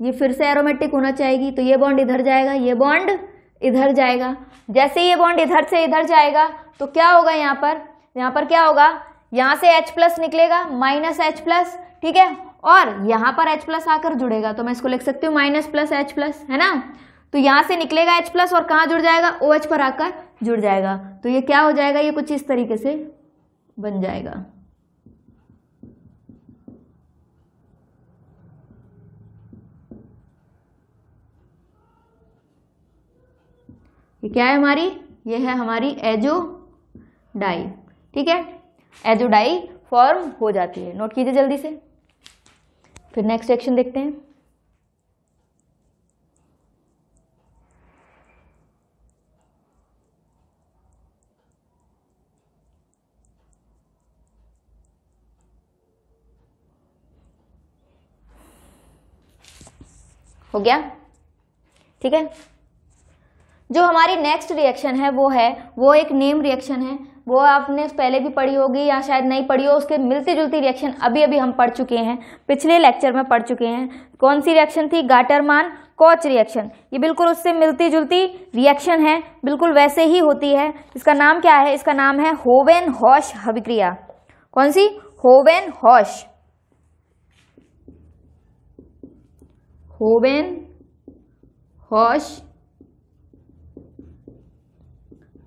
ये फिर से एरोमेटिक होना चाहेगी तो ये बॉन्ड इधर जाएगा ये बॉन्ड इधर जाएगा जैसे ये बॉन्ड इधर से इधर जाएगा तो क्या होगा यहाँ पर यहाँ पर क्या होगा यहाँ से H प्लस निकलेगा माइनस एच प्लस ठीक है और यहाँ पर H प्लस आकर जुड़ेगा तो मैं इसको लिख सकती हूँ माइनस प्लस एच प्लस है ना तो यहाँ से निकलेगा H प्लस और कहाँ जुड़ जाएगा ओ OH पर आकर जुड़ जाएगा तो ये क्या हो जाएगा ये कुछ इस तरीके से बन जाएगा ये क्या है हमारी ये है हमारी एजो डाई ठीक है एजो डाई फॉर्म हो जाती है नोट कीजिए जल्दी से फिर नेक्स्ट सेक्शन देखते हैं हो गया ठीक है जो हमारी नेक्स्ट रिएक्शन है वो है वो एक नेम रिएक्शन है वो आपने पहले भी पढ़ी होगी या शायद नहीं पढ़ी हो उसके मिलती जुलती रिएक्शन अभी अभी हम पढ़ चुके हैं पिछले लेक्चर में पढ़ चुके हैं कौन सी रिएक्शन थी गाटरमान कॉच रिएक्शन ये बिल्कुल उससे मिलती जुलती रिएक्शन है बिल्कुल वैसे ही होती है इसका नाम क्या है इसका नाम है होवेन हॉश अभिक्रिया कौन सी होवेन हॉश होवेन हॉश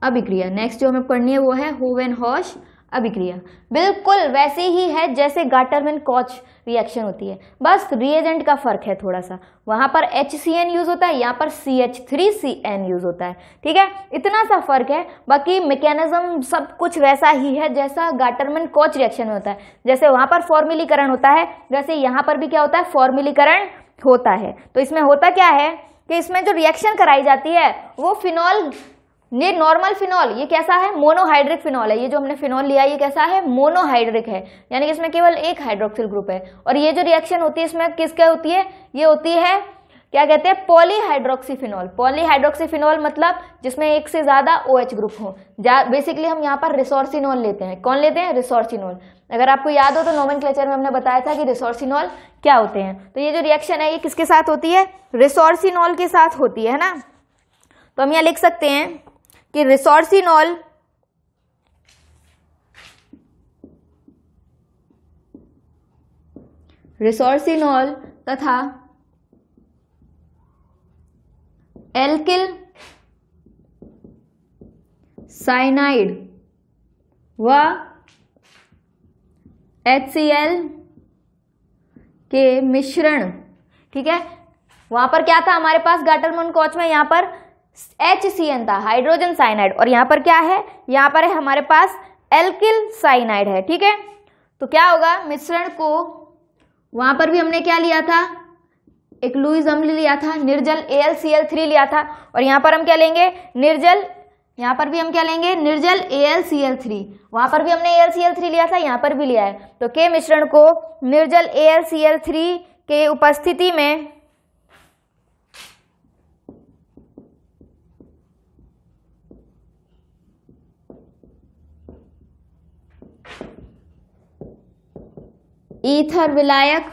अभिक्रिया नेक्स्ट जो हमें पढ़नी है वो है होवेन हॉश अभिक्रिया बिल्कुल वैसे ही है जैसे गाटरमैन कॉच रिएक्शन होती है बस रिएजेंट का फर्क है थोड़ा सा वहां पर एच सी एन यूज़ होता है यहाँ पर C H three C N use होता है ठीक है इतना सा फर्क है बाकी मैकेनिज्म सब कुछ वैसा ही है जैसा गाटरमैन कॉच रिएक्शन में होता है जैसे वहां पर फॉर्मिलीकरण होता है वैसे यहाँ पर भी क्या होता है फॉर्मिलीकरण होता है तो इसमें होता क्या है कि इसमें जो रिएक्शन कराई जाती है वो फिनॉल ये नॉर्मल फिनॉल ये कैसा है मोनोहाइड्रिक फिनॉल है ये जो हमने फिनॉल लिया ये कैसा है मोनोहाइड्रिक है यानी कि इसमें केवल एक हाइड्रोक्सिल ग्रुप है और ये जो रिएक्शन होती है इसमें किसके होती है ये होती है क्या कहते हैं पॉलीहाइड्रोक्सीफिनॉल पॉलीहाइड्रोक्सीफिनॉल मतलब जिसमें एक से ज़्यादा ओ OH ग्रुप हो बेसिकली हम यहाँ पर रिसोर्सिनॉल लेते हैं कौन लेते हैं रिसोर्सिनॉल अगर आपको याद हो तो नोमन में हमने बताया था कि रिसोर्सिनॉल क्या होते हैं तो ये जो रिएक्शन है ये किसके साथ होती है रिसोर्सिनॉल के साथ होती है ना तो हम यहाँ लिख सकते हैं कि रिसोर्सिनॉल रिसोर्सिनॉल तथा एल्किल साइनाइड व एच के मिश्रण ठीक है वहां पर क्या था हमारे पास गाटरमोन कोच में यहाँ पर एच था हाइड्रोजन साइनाइड और यहाँ पर क्या है यहाँ पर है हमारे पास एल्किल साइनाइड है ठीक है तो क्या होगा मिश्रण को वहां पर भी हमने क्या लिया था एक लुइज अम्ल लिया था निर्जल A L C L three लिया था और यहाँ पर हम क्या लेंगे निर्जल यहाँ पर भी हम क्या लेंगे निर्जल A L C L three वहां पर भी हमने A L C L three लिया था यहाँ पर भी लिया है तो के मिश्रण को निर्जल A L C L three के उपस्थिति में ईथर विलायक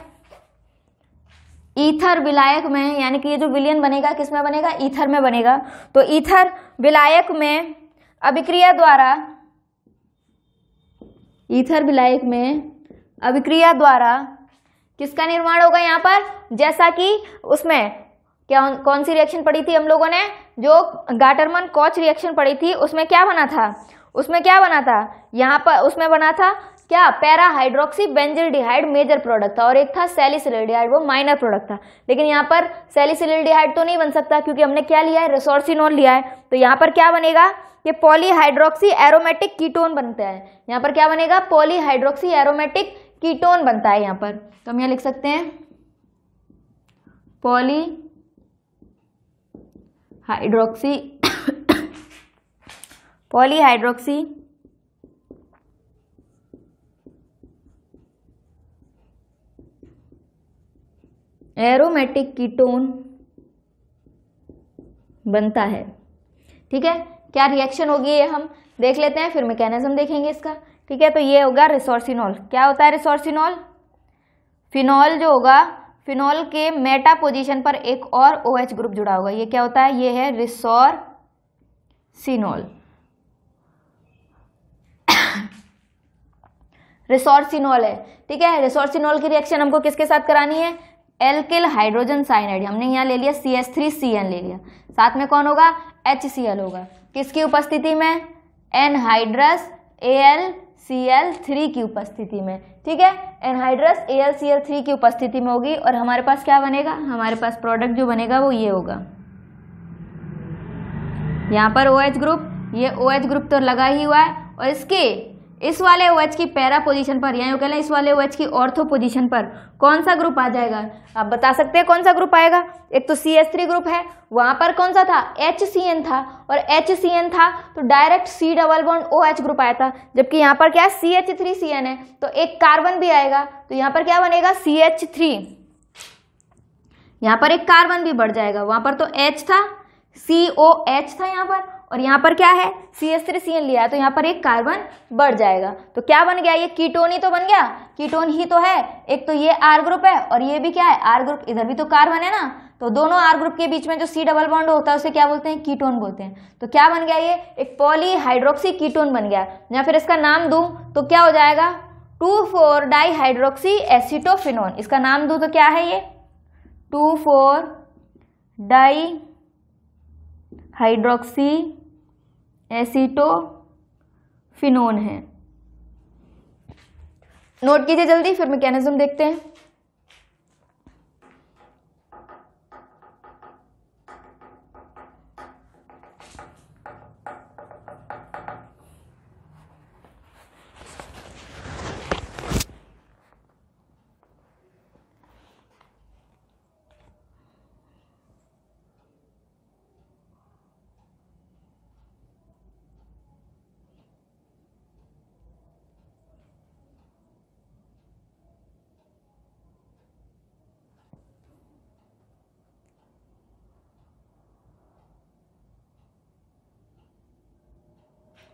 ईथर विलायक में यानी कि ये जो विलियन बनेगा किस में बनेगा ईथर में बनेगा तो ईथर विलायक में अभिक्रिया द्वारा ईथर विलायक में अभिक्रिया द्वारा किसका निर्माण होगा यहाँ पर जैसा कि उसमें क्या कौन सी रिएक्शन पड़ी थी हम लोगों ने जो गाटरमन कॉच रिएक्शन पड़ी थी उसमें क्या बना था उसमें क्या बना था यहाँ पर उसमें बना था क्या para hydroxy benzyl major product था और एक था सेलिसिलिडिहाइड वो माइनर प्रोडक्ट था लेकिन यहाँ पर सेलिसिलिडिहाइड तो नहीं बन सकता क्योंकि हमने क्या लिया है रिसोर्सिनोन लिया है तो यहाँ पर क्या बनेगा ये पॉलीहाइड्रोक्सी एरोमेटिक कीटोन बनता है यहाँ पर क्या बनेगा पॉलीहाइड्रोक्सी एरोमेटिक कीटोन बनता है यहाँ पर तो हम यहाँ लिख सकते हैं poly hydroxy polyhydroxy aromatic ketone बनता है ठीक है क्या रिएक्शन होगी ये हम देख लेते हैं फिर मैकेनिज्म देखेंगे इसका ठीक है तो ये होगा रिसोर्सिनॉल क्या होता है रिसोर्सिनॉल फिनॉल जो होगा फिनॉल के मेटा पोजीशन पर एक और ओ OH ग्रुप जुड़ा होगा ये क्या होता है ये है रिसोर सिनॉल रिसोर्सिनॉल है ठीक है रिसोर्सिनॉल की रिएक्शन हमको किसके साथ करानी है एल्किल हाइड्रोजन साइनाइड हमने यहाँ ले लिया C S three C N ले लिया साथ में कौन होगा एच सी एल होगा किसकी उपस्थिति में anhydrous A L C L three की उपस्थिति में ठीक है anhydrous A L C L three की उपस्थिति में होगी और हमारे पास क्या बनेगा हमारे पास प्रोडक्ट जो बनेगा वो ये होगा यहाँ पर ओ OH एच ग्रुप ये ओ OH एच ग्रुप तो लगा ही हुआ है और इसके इस वाले ओ OH की पैरा पोजीशन पर या यूँ कह इस वाले ओ OH की ऑर्थो पोजीशन पर कौन सा ग्रुप आ जाएगा आप बता सकते हैं कौन सा ग्रुप आएगा एक तो सी एस थ्री ग्रुप है वहाँ पर कौन सा था एच सी एन था और एच सी एन था तो direct C double bond O H group आया था जबकि यहाँ पर क्या C H three C N है तो एक कार्बन भी आएगा तो यहाँ पर क्या बनेगा सी एच थ्री यहाँ पर एक कार्बन भी बढ़ जाएगा वहाँ पर तो एच था सी ओ एच था यहाँ पर और यहाँ पर क्या है C S three C N लिया है तो यहाँ पर एक कार्बन बढ़ जाएगा तो क्या बन गया ये कीटोन ही तो बन गया कीटोन ही तो है एक तो ये आर ग्रुप है और ये भी क्या है आर ग्रुप इधर भी तो कार्बन है ना तो दोनों आर ग्रुप के बीच में जो सी डबल बॉन्ड होता है उसे क्या बोलते हैं कीटोन बोलते हैं तो क्या बन गया ये एक पॉली हाइड्रोक्सी कीटोन बन गया या फिर इसका नाम दूँ तो क्या हो जाएगा two four di hydroxy acetophenone इसका नाम दूँ तो क्या है ये two four di hydroxy acetophenone है नोट कीजिए जल्दी फिर मैकेनिज्म देखते हैं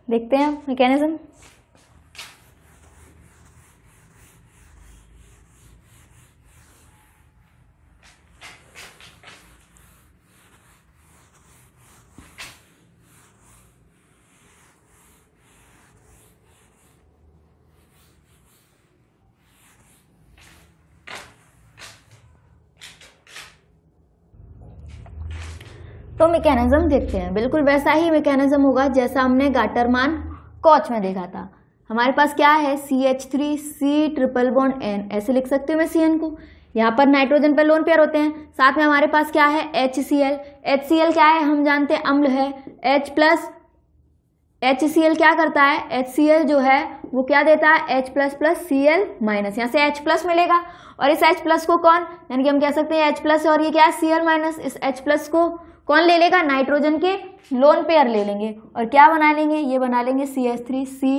देखते हैं मैकेनिज़्म जो मैकेनिज्म देखते हैं बिल्कुल वैसा ही मैकेनिज्म होगा जैसा हमने गाटरमान कॉच में देखा था हमारे पास क्या है C H three C triple bond N ऐसे लिख सकते हो मैं सी एन को यहाँ पर नाइट्रोजन पर लोन पेयर होते हैं साथ में हमारे पास क्या है H C L H C L क्या है हम जानते हैं अम्ल है H plus H C L क्या करता है एच सी एल जो है वो क्या देता है H plus plus C L minus यहाँ से एच प्लस मिलेगा और इस एच प्लस को कौन यानी कि हम कह सकते हैं एच प्लस और ये क्या है सी एल माइनस इस एच प्लस को कौन ले लेगा नाइट्रोजन के लोन पेयर ले लेंगे और क्या बना लेंगे ये बना लेंगे C S three C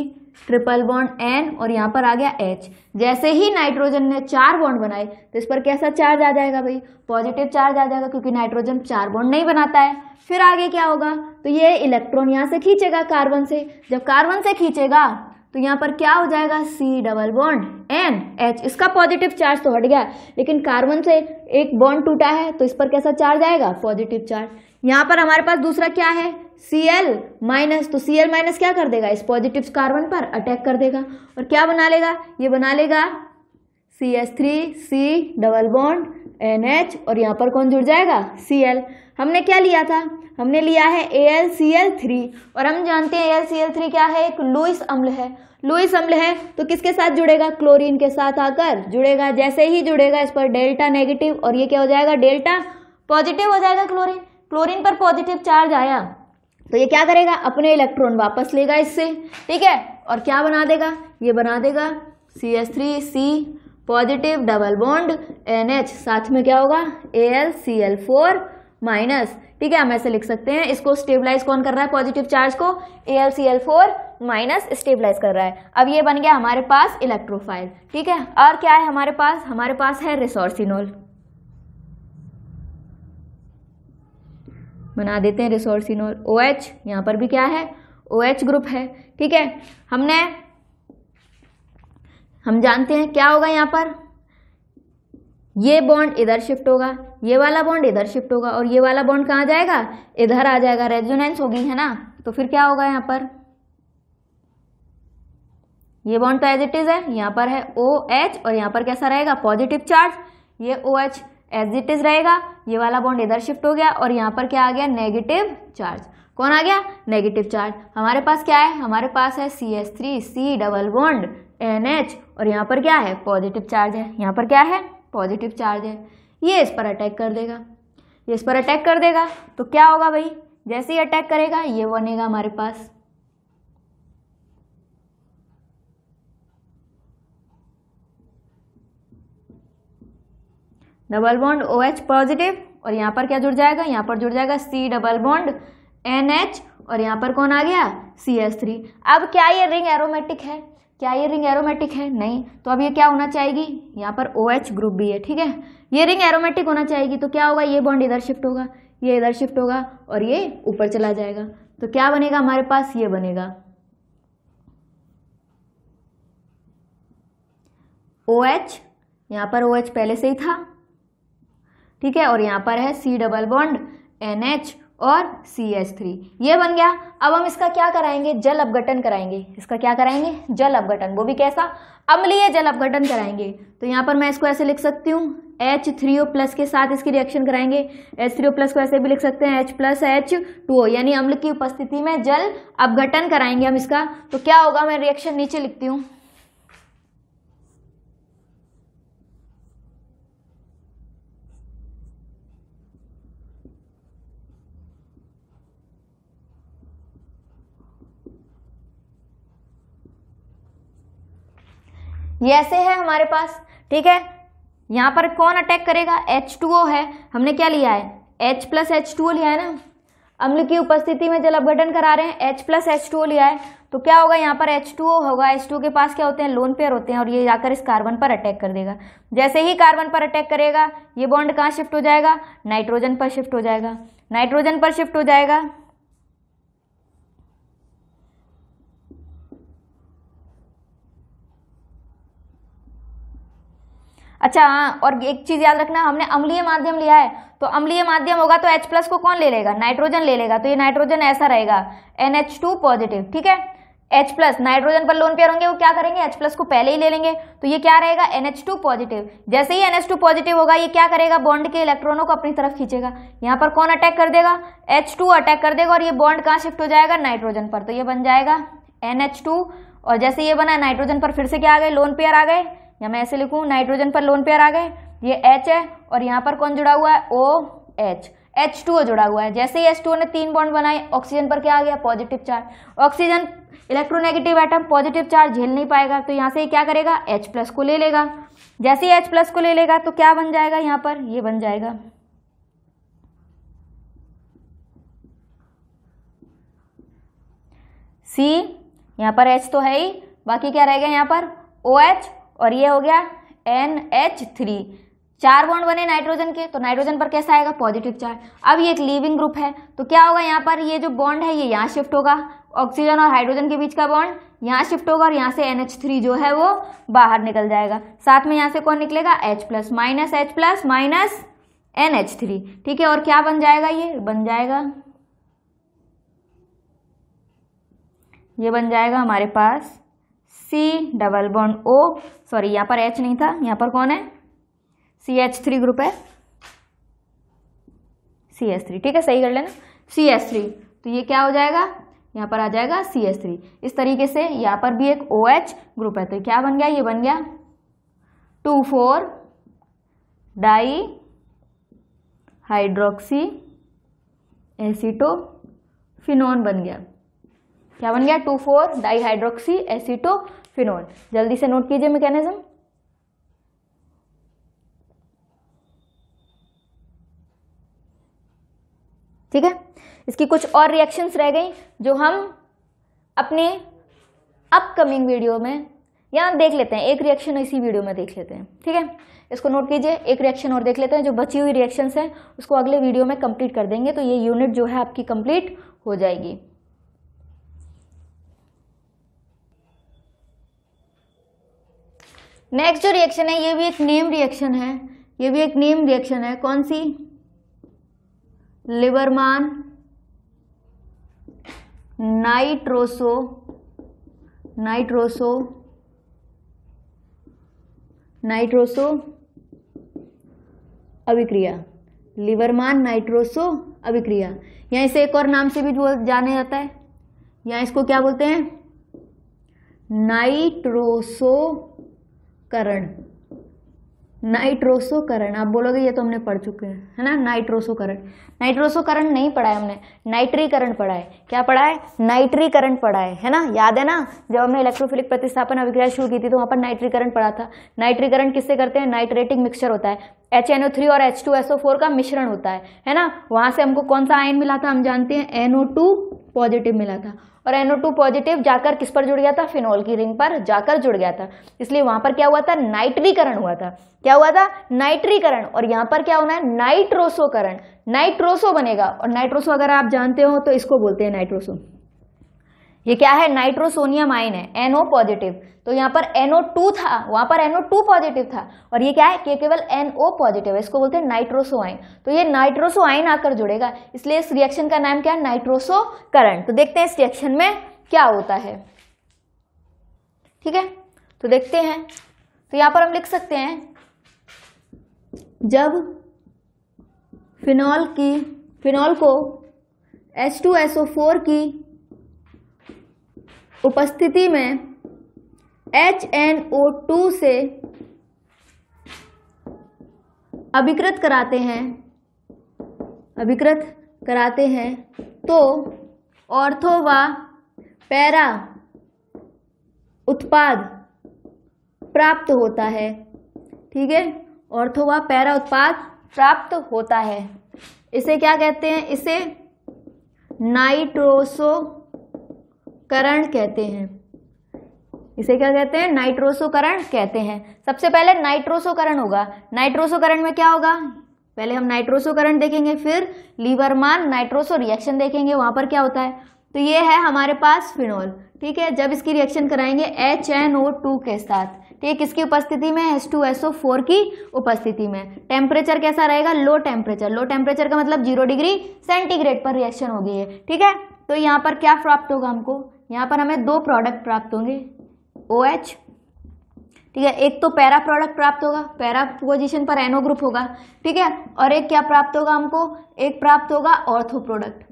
triple bond N और यहाँ पर आ गया एच जैसे ही नाइट्रोजन ने चार बॉन्ड बनाए तो इस पर कैसा चार्ज आ जाएगा भाई पॉजिटिव चार्ज आ जाएगा क्योंकि नाइट्रोजन चार बॉन्ड नहीं बनाता है फिर आगे क्या होगा तो ये इलेक्ट्रॉन यहाँ से खींचेगा कार्बन से जब कार्बन से खींचेगा तो यहाँ पर क्या हो जाएगा C double bond N H इसका पॉजिटिव चार्ज तो हट गया लेकिन कार्बन से एक बॉन्ड टूटा है तो इस पर कैसा चार्ज आएगा पॉजिटिव चार्ज यहाँ पर हमारे पास दूसरा क्या है सी एल माइनस तो सी एल माइनस क्या कर देगा इस पॉजिटिव कार्बन पर अटैक कर देगा और क्या बना लेगा ये बना लेगा C S three C double bond N H और यहाँ पर कौन जुड़ जाएगा सी एल हमने क्या लिया था हमने लिया है थ्री और हम जानते हैं थ्री क्या है एक लुइस अम्ल है लुइस अम्ल है तो किसके साथ जुड़ेगा क्लोरीन के साथ आकर जुड़ेगा जैसे ही जुड़ेगा इस पर डेल्टा नेगेटिव और ये क्या हो जाएगा डेल्टा पॉजिटिव हो जाएगा क्लोरीन क्लोरीन पर पॉजिटिव चार्ज आया तो ये क्या करेगा अपने इलेक्ट्रॉन वापस लेगा इससे ठीक है और क्या बना देगा ये बना देगा C S three C positive double bond N H साथ में क्या होगा A L C L four minus ठीक है हम ऐसे लिख सकते हैं इसको स्टेबलाइज कौन कर रहा है पॉजिटिव चार्ज को A L C L four minus stabilise कर रहा है अब ये बन गया हमारे पास इलेक्ट्रोफाइल ठीक है और क्या है हमारे पास हमारे पास है रिसोर्सिनोल बना देते हैं रिसोर्सिनोल ओ एच यहाँ पर भी क्या है ओ एच ग्रुप है ठीक है हमने हम जानते हैं क्या होगा यहाँ पर ये बॉन्ड इधर शिफ्ट होगा ये वाला बॉन्ड इधर शिफ्ट होगा और ये वाला बॉन्ड कहाँ जाएगा इधर आ जाएगा रेजोनेंस होगी है ना तो फिर क्या होगा यहाँ पर ये बॉन्ड तो एज इट इज है यहाँ पर है ओ एच और यहाँ पर कैसा रहेगा पॉजिटिव चार्ज ये O H as it is रहेगा ये वाला बॉन्ड इधर शिफ्ट हो गया और यहाँ पर क्या आ गया नेगेटिव चार्ज कौन आ गया नेगेटिव चार्ज हमारे पास क्या है हमारे पास है C S three C double bond N H और यहाँ पर क्या है पॉजिटिव चार्ज है यहाँ पर क्या है पॉजिटिव चार्ज है ये इस पर अटैक कर देगा ये इस पर अटैक कर देगा तो क्या होगा भाई जैसे ही अटैक करेगा ये बनेगा हमारे पास double bond O H positive और यहां पर क्या जुड़ जाएगा यहां पर जुड़ जाएगा C double bond N H और यहां पर कौन आ गया सी एस थ्री अब क्या ये रिंग एरोमेटिक है क्या ये रिंग एरोमेटिक है नहीं तो अब ये क्या होना चाहेगी यहाँ पर ओ OH ग्रुप भी है ठीक है ये रिंग एरोमेटिक होना चाहेगी तो क्या होगा ये बॉन्ड इधर शिफ्ट होगा ये इधर शिफ्ट होगा और ये ऊपर चला जाएगा तो क्या बनेगा हमारे पास ये बनेगा ओ OH यहाँ पर ओ OH पहले से ही था ठीक है और यहाँ पर है C double bond N H और सी एच थ्री ये बन गया अब हम इसका क्या कराएंगे जल अपघटन कराएंगे इसका क्या कराएंगे जल अपघटन वो भी कैसा अम्लीय जल अपघटन कराएंगे तो यहाँ पर मैं इसको ऐसे लिख सकती हूँ एच थ्री ओ प्लस के साथ इसकी रिएक्शन कराएंगे एच थ्री ओ प्लस को ऐसे भी लिख सकते हैं H plus H two O यानी अम्ल की उपस्थिति में जल अपघटन कराएंगे हम इसका तो क्या होगा मैं रिएक्शन नीचे लिखती हूँ ये ऐसे है हमारे पास ठीक है यहाँ पर कौन अटैक करेगा एच है हमने क्या लिया है एच प्लस एच लिया है ना अम्ल की उपस्थिति में जल अपघटन करा रहे हैं H प्लस एच लिया है तो क्या होगा यहाँ पर H2O होगा H2O के पास क्या होते हैं लोन पेयर होते हैं और ये जाकर इस कार्बन पर अटैक कर देगा जैसे ही कार्बन पर अटैक करेगा ये बॉन्ड कहाँ शिफ्ट हो जाएगा नाइट्रोजन पर शिफ्ट हो जाएगा नाइट्रोजन पर शिफ्ट हो जाएगा अच्छा हाँ और एक चीज़ याद रखना हमने अम्लीय माध्यम लिया है तो अम्लीय माध्यम होगा तो एच प्लस को कौन ले लेगा नाइट्रोजन ले लेगा तो ये नाइट्रोजन ऐसा रहेगा एन एच टू पॉजिटिव ठीक है एच प्लस नाइट्रोजन पर लोन पेयर होंगे वो क्या करेंगे एच प्लस को पहले ही ले लेंगे तो ये क्या रहेगा एन एच टू पॉजिटिव जैसे ही एन एच टू पॉजिटिव होगा ये क्या करेगा बॉन्ड के इलेक्ट्रॉनों को अपनी तरफ खींचेगा यहाँ पर कौन अटैक कर देगा एच टू अटैक कर देगा और ये बॉन्ड कहाँ शिफ्ट हो जाएगा नाइट्रोजन पर तो ये बन जाएगा एन एच टू और जैसे ये बना नाइट्रोजन पर फिर से क्या आ गए लोन पेयर आ गए या मैं ऐसे लिखूँ नाइट्रोजन पर लोन पेयर आ गए ये एच है और यहाँ पर कौन जुड़ा हुआ है ओ एच एच टू जुड़ा हुआ है जैसे ही एच टू ने तीन बॉन्ड बनाए ऑक्सीजन पर क्या आ गया positive charge oxygen electronegative item positive charge झेल नहीं पाएगा तो यहाँ से क्या करेगा एच प्लस को ले लेगा जैसे ही एच प्लस को ले लेगा तो क्या बन जाएगा यहाँ पर ये बन जाएगा सी यहाँ पर एच तो है ही बाकी क्या रहेगा यहाँ पर ओ OH एच और ये हो गया एन एच थ्री चार बॉन्ड बने नाइट्रोजन के तो नाइट्रोजन पर कैसा आएगा पॉजिटिव चार्ज अब ये एक लिविंग ग्रुप है तो क्या होगा यहाँ पर ये जो बॉन्ड है ये यहाँ शिफ्ट होगा ऑक्सीजन और हाइड्रोजन के बीच का बॉन्ड यहाँ शिफ्ट होगा और यहाँ से थ्री जो है वो बाहर निकल जाएगा साथ में यहाँ से कौन निकलेगा H plus minus H plus minus N ठीक है और क्या बन जाएगा ये बन जाएगा ये बन जाएगा हमारे पास C double bond O sorry यहाँ पर एच नहीं था यहाँ पर कौन है सी एच थ्री ग्रुप है सी एस थ्री ठीक है सही कर लेना सी एस थ्री तो ये क्या हो जाएगा यहाँ पर आ जाएगा सी एस थ्री इस तरीके से यहाँ पर भी एक ओ OH एच ग्रुप है तो क्या बन गया ये बन गया two four di hydroxy acetophenone बन गया क्या बन गया two four di hydroxy acetophenol जल्दी से नोट कीजिए मैकेनिज्म ठीक है इसकी कुछ और रिएक्शंस रह गई जो हम अपने अपकमिंग वीडियो में या देख लेते हैं एक रिएक्शन इसी वीडियो में देख लेते हैं ठीक है इसको नोट कीजिए एक रिएक्शन और देख लेते हैं जो बची हुई रिएक्शंस हैं उसको अगले वीडियो में कंप्लीट कर देंगे तो ये यूनिट जो है आपकी कंप्लीट हो जाएगी नेक्स्ट जो रिएक्शन है ये भी एक नेम रिएक्शन है ये भी एक नेम रिएक्शन है कौन सी लिबरमान नाइट्रोसो नाइट्रोसो नाइट्रोसो अभिक्रिया लिवरमान नाइट्रोसो अभिक्रिया या इसे एक और नाम से भी जाना जाता है या इसको क्या बोलते हैं नाइट्रोसो करण नाइट्रोसोकरण आप बोलोगे ये तो हमने पढ़ चुके हैं है ना नाइट्रोसोकरण नाइट्रोसोकरण नहीं पढ़ा है हमने नाइट्रीकरण पढ़ा है क्या पढ़ा है नाइट्रीकरण पढ़ा है है ना याद है ना जब हमने इलेक्ट्रोफिलिक प्रतिस्थापन अभिक्रिया शुरू की थी तो वहाँ पर नाइट्रीकरण पढ़ा था नाइट्रीकरण किससे करते हैं नाइट्रेटिक मिक्सचर होता है एच एन ओ थ्री और H two S O four का मिश्रण होता है है ना वहाँ से हमको कौन सा आयन मिला था हम जानते हैं एन ओ टू पॉजिटिव मिला था और एन ओ टू पॉजिटिव जाकर किस पर जुड़ गया था फिनॉल की रिंग पर जाकर जुड़ गया था इसलिए वहाँ पर क्या हुआ था नाइट्रीकरण हुआ था क्या हुआ था नाइट्रीकरण और यहाँ पर क्या होना है नाइट्रोसोकरण नाइट्रोसो बनेगा और नाइट्रोसो अगर आप जानते हो तो इसको बोलते हैं नाइट्रोसो ये क्या है नाइट्रोसोनियम आयन है एनओ पॉजिटिव तो यहाँ पर एनओ टू था वहाँ पर एनओ टू पॉजिटिव था और ये क्या है कि केवल एनओ पॉजिटिव है इसको बोलते हैं नाइट्रोसो आइन तो ये नाइट्रोसो आइन आकर जुड़ेगा इसलिए इस रिएक्शन का नाम क्या है नाइट्रोसो करंट तो देखते हैं इस रिएक्शन में क्या होता है ठीक है तो देखते हैं तो यहाँ पर हम लिख सकते हैं जब फिनॉल की फिनॉल को फोर की उपस्थिति में एच एन ओ टू से अभिकृत कराते हैं अभिकृत कराते हैं तो ऑर्थो व पैरा उत्पाद प्राप्त होता है ठीक है ऑर्थो व पैरा उत्पाद प्राप्त होता है इसे क्या कहते हैं इसे नाइट्रोसो करण कहते हैं इसे क्या कहते हैं नाइट्रोसोकरण कहते हैं सबसे पहले नाइट्रोसोकरण होगा नाइट्रोसोकरण में क्या होगा पहले हम नाइट्रोसोकरण देखेंगे फिर लीवरमान नाइट्रोसो रिएक्शन देखेंगे वहां पर क्या होता है तो ये है हमारे पास फिनोल ठीक है जब इसकी रिएक्शन कराएंगे एच एन ओ टू के साथ ठीक है किसकी उपस्थिति में S two S O four की उपस्थिति में टेम्परेचर कैसा रहेगा लो टेम्परेचर लो टेम्परेचर का मतलब जीरो डिग्री सेंटीग्रेड पर रिएक्शन होगी है ठीक है तो यहाँ पर क्या प्राप्त होगा हमको यहाँ पर हमें दो प्रोडक्ट प्राप्त होंगे ओ एच ठीक है एक तो पैरा प्रोडक्ट प्राप्त होगा पैरा पोजिशन पर एनो ग्रुप होगा ठीक है और एक क्या प्राप्त होगा हमको एक प्राप्त होगा ऑर्थो प्रोडक्ट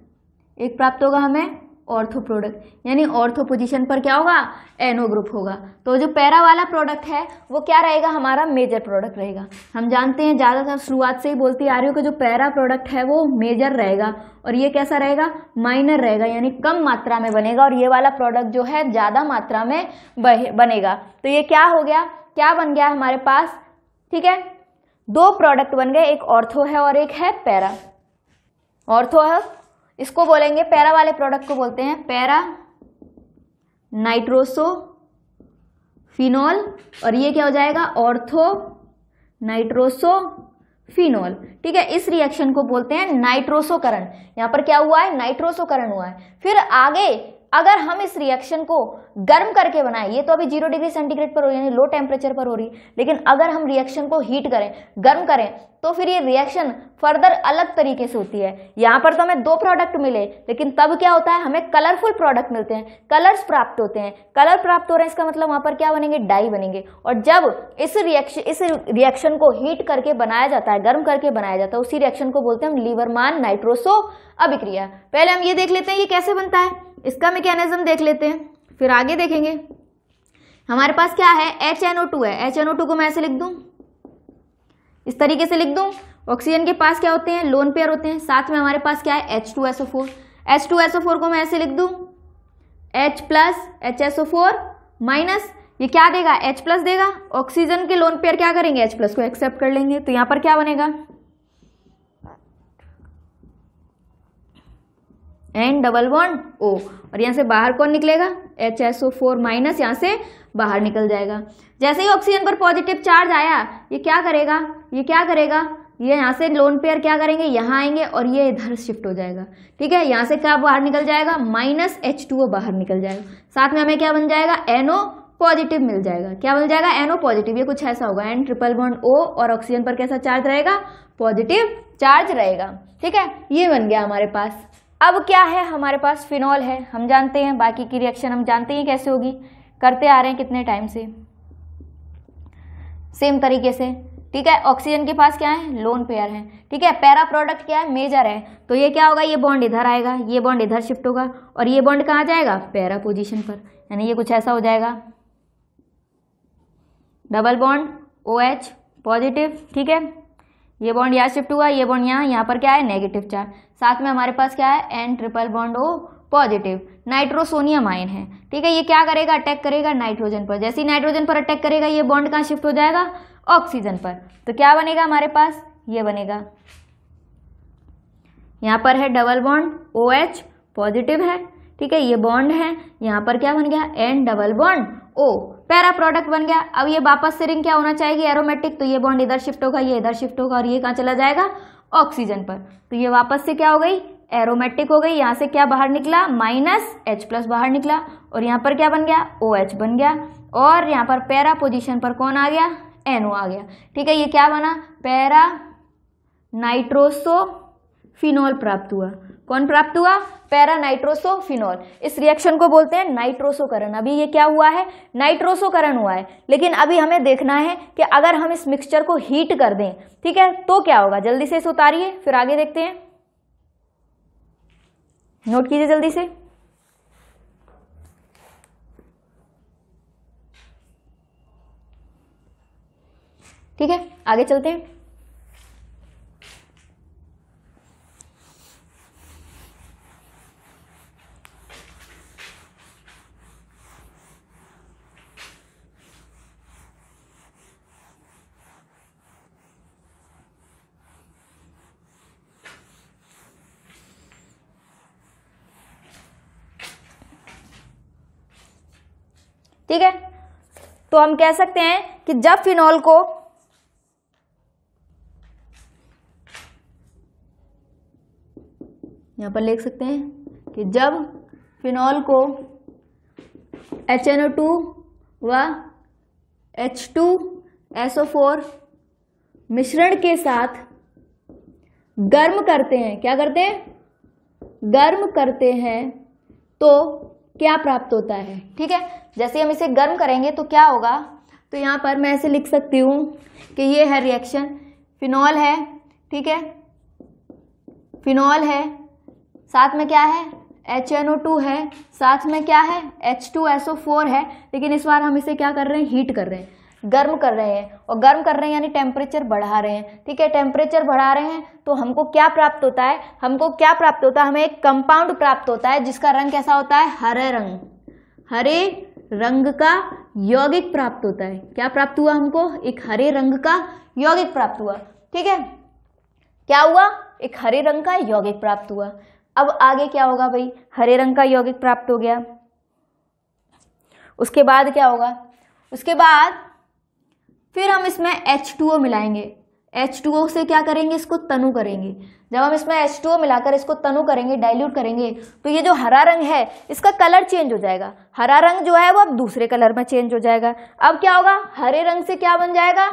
एक प्राप्त होगा हमें ऑर्थो प्रोडक्ट यानी ऑर्थो पोजीशन पर क्या होगा एनो ग्रुप होगा तो जो पैरा वाला प्रोडक्ट है वो क्या रहेगा हमारा मेजर प्रोडक्ट रहेगा हम जानते हैं ज़्यादातर शुरुआत से ही बोलती आ रही हूँ कि जो पैरा प्रोडक्ट है वो मेजर रहेगा और ये कैसा रहेगा माइनर रहेगा यानी कम मात्रा में बनेगा और ये वाला प्रोडक्ट जो है ज़्यादा मात्रा में बनेगा तो ये क्या हो गया क्या बन गया हमारे पास ठीक है दो प्रोडक्ट बन गए एक ऑर्थो है और एक है पैरा ऑर्थो है इसको बोलेंगे पैरा वाले प्रोडक्ट को बोलते हैं पैरा नाइट्रोसो फिनॉल और ये क्या हो जाएगा ऑर्थो नाइट्रोसो फिनॉल ठीक है इस रिएक्शन को बोलते हैं नाइट्रोसोकरण यहां पर क्या हुआ है नाइट्रोसोकरण हुआ है फिर आगे अगर हम इस रिएक्शन को गर्म करके बनाएं ये तो अभी जीरो डिग्री सेंटीग्रेड पर हो रही है यानी लो टेम्परेचर पर हो रही है लेकिन अगर हम रिएक्शन को हीट करें गर्म करें तो फिर ये रिएक्शन फर्दर अलग तरीके से होती है यहाँ पर तो हमें दो प्रोडक्ट मिले लेकिन तब क्या होता है हमें कलरफुल प्रोडक्ट मिलते हैं कलर्स प्राप्त होते हैं कलर प्राप्त हो रहे हैं इसका मतलब वहाँ पर क्या बनेंगे डाई बनेंगे और जब इस रिएक्शन इस रिएक्शन को हीट करके बनाया जाता है गर्म करके बनाया जाता है उसी रिएक्शन को बोलते हैं हम लीवरमान नाइट्रोसो अभिक्रिया पहले हम ये देख लेते हैं ये कैसे बनता है इसका मैकेनिज्म देख लेते हैं फिर आगे देखेंगे हमारे पास क्या है एच एन ओ टू है एच एन ओ टू को मैं ऐसे लिख दूँ इस तरीके से लिख दूँ ऑक्सीजन के पास क्या होते हैं लोन पेयर होते हैं साथ में हमारे पास क्या है H two S O four H two S O four को मैं ऐसे लिख दूँ H plus H S O four minus ये क्या देगा H प्लस देगा ऑक्सीजन के लोन पेयर क्या करेंगे H प्लस को एक्सेप्ट कर लेंगे तो यहाँ पर क्या बनेगा एन डबल वन ओ और यहाँ से बाहर कौन निकलेगा H S O four minus यहाँ से बाहर निकल जाएगा जैसे ही ऑक्सीजन पर पॉजिटिव चार्ज आया ये क्या करेगा ये क्या करेगा ये यहाँ से लोन पेयर क्या करेंगे यहाँ आएंगे और ये इधर शिफ्ट हो जाएगा ठीक है यहाँ से क्या बाहर निकल जाएगा माइनस एच टू ओ बाहर निकल जाएगा साथ में हमें क्या बन जाएगा एनओ पॉजिटिव मिल जाएगा क्या मिल जाएगा एनओ पॉजिटिव ये कुछ ऐसा होगा एन ट्रिपल बॉन्ड ओ और ऑक्सीजन पर कैसा चार्ज रहेगा पॉजिटिव चार्ज रहेगा ठीक है ये बन गया हमारे पास अब क्या है हमारे पास फिनॉल है हम जानते हैं बाकी की रिएक्शन हम जानते हैं कैसे होगी करते आ रहे हैं कितने टाइम से सेम तरीके से ठीक है ऑक्सीजन के पास क्या है लोन पेयर है ठीक है पैरा प्रोडक्ट क्या है मेजर है तो ये क्या होगा ये बॉन्ड इधर आएगा ये बॉन्ड इधर शिफ्ट होगा और ये बॉन्ड कहाँ जाएगा पैरा पोजिशन पर यानी ये कुछ ऐसा हो जाएगा double bond O H positive ठीक है ये बॉन्ड यहाँ शिफ्ट हुआ ये बॉन्ड यहाँ यहाँ पर क्या है नेगेटिव चार्ज साथ में हमारे पास क्या है N triple bond O positive nitrosonium ion है ठीक है ये क्या करेगा अटैक करेगा नाइट्रोजन पर जैसे ही नाइट्रोजन पर अटैक करेगा ये बॉन्ड कहाँ शिफ्ट हो जाएगा ऑक्सीजन पर तो क्या बनेगा हमारे पास ये बनेगा यहाँ पर है double bond O H positive है ठीक है ये बॉन्ड है यहाँ पर क्या बन गया N double bond O para product बन गया अब ये वापस से रिंग क्या होना चाहिए एरोमेटिक तो ये बॉन्ड इधर शिफ्ट होगा ये इधर शिफ्ट होगा और ये कहाँ चला जाएगा ऑक्सीजन पर तो ये वापस से क्या हो गई एरोमेटिक हो गई यहाँ से क्या बाहर निकला माइनस एच प्लस बाहर निकला और यहाँ पर क्या बन गया ओ OH एच बन गया और यहाँ पर पैरा पोजिशन पर कौन आ गया एनओ आ गया ठीक है ये क्या बना पैरा नाइट्रोसो फिनॉल प्राप्त हुआ कौन प्राप्त हुआ पैरानाइट्रोसोफिनॉल इस रिएक्शन को बोलते हैं नाइट्रोसोकरण अभी ये क्या हुआ है नाइट्रोसोकरण हुआ है लेकिन अभी हमें देखना है कि अगर हम इस मिक्सचर को हीट कर दें ठीक है तो क्या होगा जल्दी से इसे उतारिए फिर आगे देखते हैं नोट कीजिए जल्दी से ठीक है आगे चलते हैं ठीक है तो हम कह सकते हैं कि जब फिनॉल को यहां पर लिख सकते हैं कि जब फिनॉल को एच एन ओ टू व H two S O four मिश्रण के साथ गर्म करते हैं क्या करते हैं गर्म करते हैं तो क्या प्राप्त होता है ठीक है जैसे हम इसे गर्म करेंगे तो क्या होगा तो यहाँ पर मैं ऐसे लिख सकती हूँ कि ये है रिएक्शन फिनॉल है ठीक है फिनॉल है साथ में क्या है एच एन ओ टू है साथ में क्या है H two S O four है लेकिन इस बार हम इसे क्या कर रहे हैं हीट कर रहे हैं गर्म कर रहे हैं और गर्म कर रहे हैं यानी टेम्परेचर बढ़ा रहे हैं ठीक है टेम्परेचर बढ़ा रहे हैं तो हमको क्या प्राप्त होता है हमको क्या प्राप्त होता है हमें एक कंपाउंड प्राप्त होता है जिसका रंग कैसा होता है हरे रंग हरे रंग का यौगिक प्राप्त होता है क्या प्राप्त हुआ हमको एक हरे रंग का यौगिक प्राप्त हुआ ठीक है क्या हुआ एक हरे रंग का यौगिक प्राप्त हुआ अब आगे क्या होगा भाई हरे रंग का यौगिक प्राप्त हो गया उसके बाद क्या होगा उसके बाद फिर हम इसमें H2O मिलाएंगे एच टू ओ से क्या करेंगे इसको तनु करेंगे जब हम इसमें एच टू ओ मिलाकर इसको तनु करेंगे डाइल्यूट करेंगे तो ये जो हरा रंग है इसका कलर चेंज हो जाएगा हरा रंग जो है वो अब दूसरे कलर में चेंज हो जाएगा अब क्या होगा हरे रंग से क्या बन जाएगा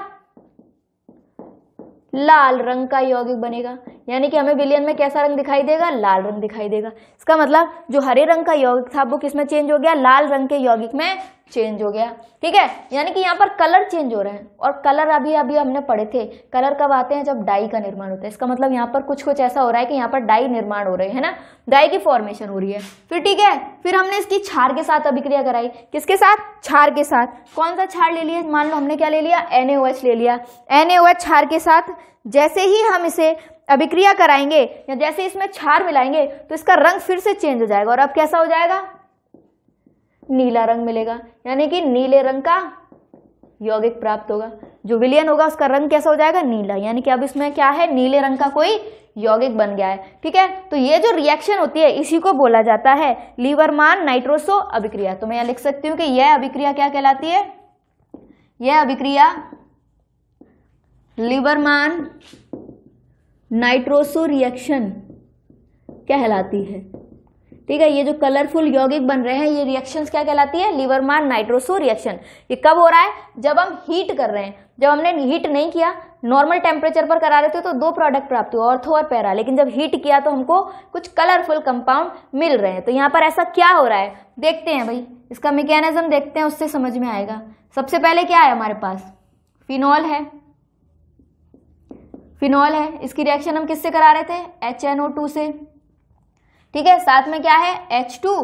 लाल रंग का यौगिक बनेगा यानी कि हमें विलियन में कैसा रंग दिखाई देगा लाल रंग दिखाई देगा इसका मतलब जो हरे रंग का यौगिक था वो किसमें चेंज हो गया लाल रंग के यौगिक में चेंज हो गया ठीक है यानी कि यहाँ पर कलर चेंज हो रहे हैं और कलर अभी अभी हमने पढ़े थे कलर कब आते हैं जब डाई का निर्माण होता है इसका मतलब यहाँ पर कुछ कुछ ऐसा हो रहा है कि यहाँ पर डाई निर्माण हो रहे हैं ना डाई की फॉर्मेशन हो रही है फिर ठीक है फिर हमने इसकी छार के साथ अभिक्रिया कराई किसके साथ छार के साथ कौन सा छार ले लिया मान लो हमने क्या ले लिया एन ले लिया एन छार के साथ जैसे ही हम इसे अभिक्रिया कराएंगे या जैसे इसमें छार मिलाएंगे तो इसका रंग फिर से चेंज हो जाएगा और अब कैसा हो जाएगा नीला रंग मिलेगा यानी कि नीले रंग का यौगिक प्राप्त होगा जो विलियन होगा उसका रंग कैसा हो जाएगा नीला यानी कि अब इसमें क्या है नीले रंग का कोई यौगिक बन गया है ठीक है तो ये जो रिएक्शन होती है इसी को बोला जाता है लीवरमान नाइट्रोसो अभिक्रिया तो मैं यहां लिख सकती हूं कि यह अभिक्रिया क्या कहलाती है यह अभिक्रिया लीवरमान नाइट्रोसो रिएक्शन कहलाती है ठीक है ये जो कलरफुल यौगिक बन रहे हैं ये रिएक्शंस क्या कहलाती है लिवरमान नाइट्रोसो रिएक्शन ये कब हो रहा है जब हम हीट कर रहे हैं जब हमने हीट नहीं किया नॉर्मल टेम्परेचर पर करा रहे थे तो दो प्रोडक्ट प्राप्त हुए ऑर्थो और पैरा लेकिन जब हीट किया तो हमको कुछ कलरफुल कंपाउंड मिल रहे हैं तो यहाँ पर ऐसा क्या हो रहा है देखते हैं भाई इसका मैकेनिज्म देखते हैं उससे समझ में आएगा सबसे पहले क्या है हमारे पास फिनॉल है फिनॉल है इसकी रिएक्शन हम किससे करा रहे थे एच से ठीक है साथ में क्या है एच टू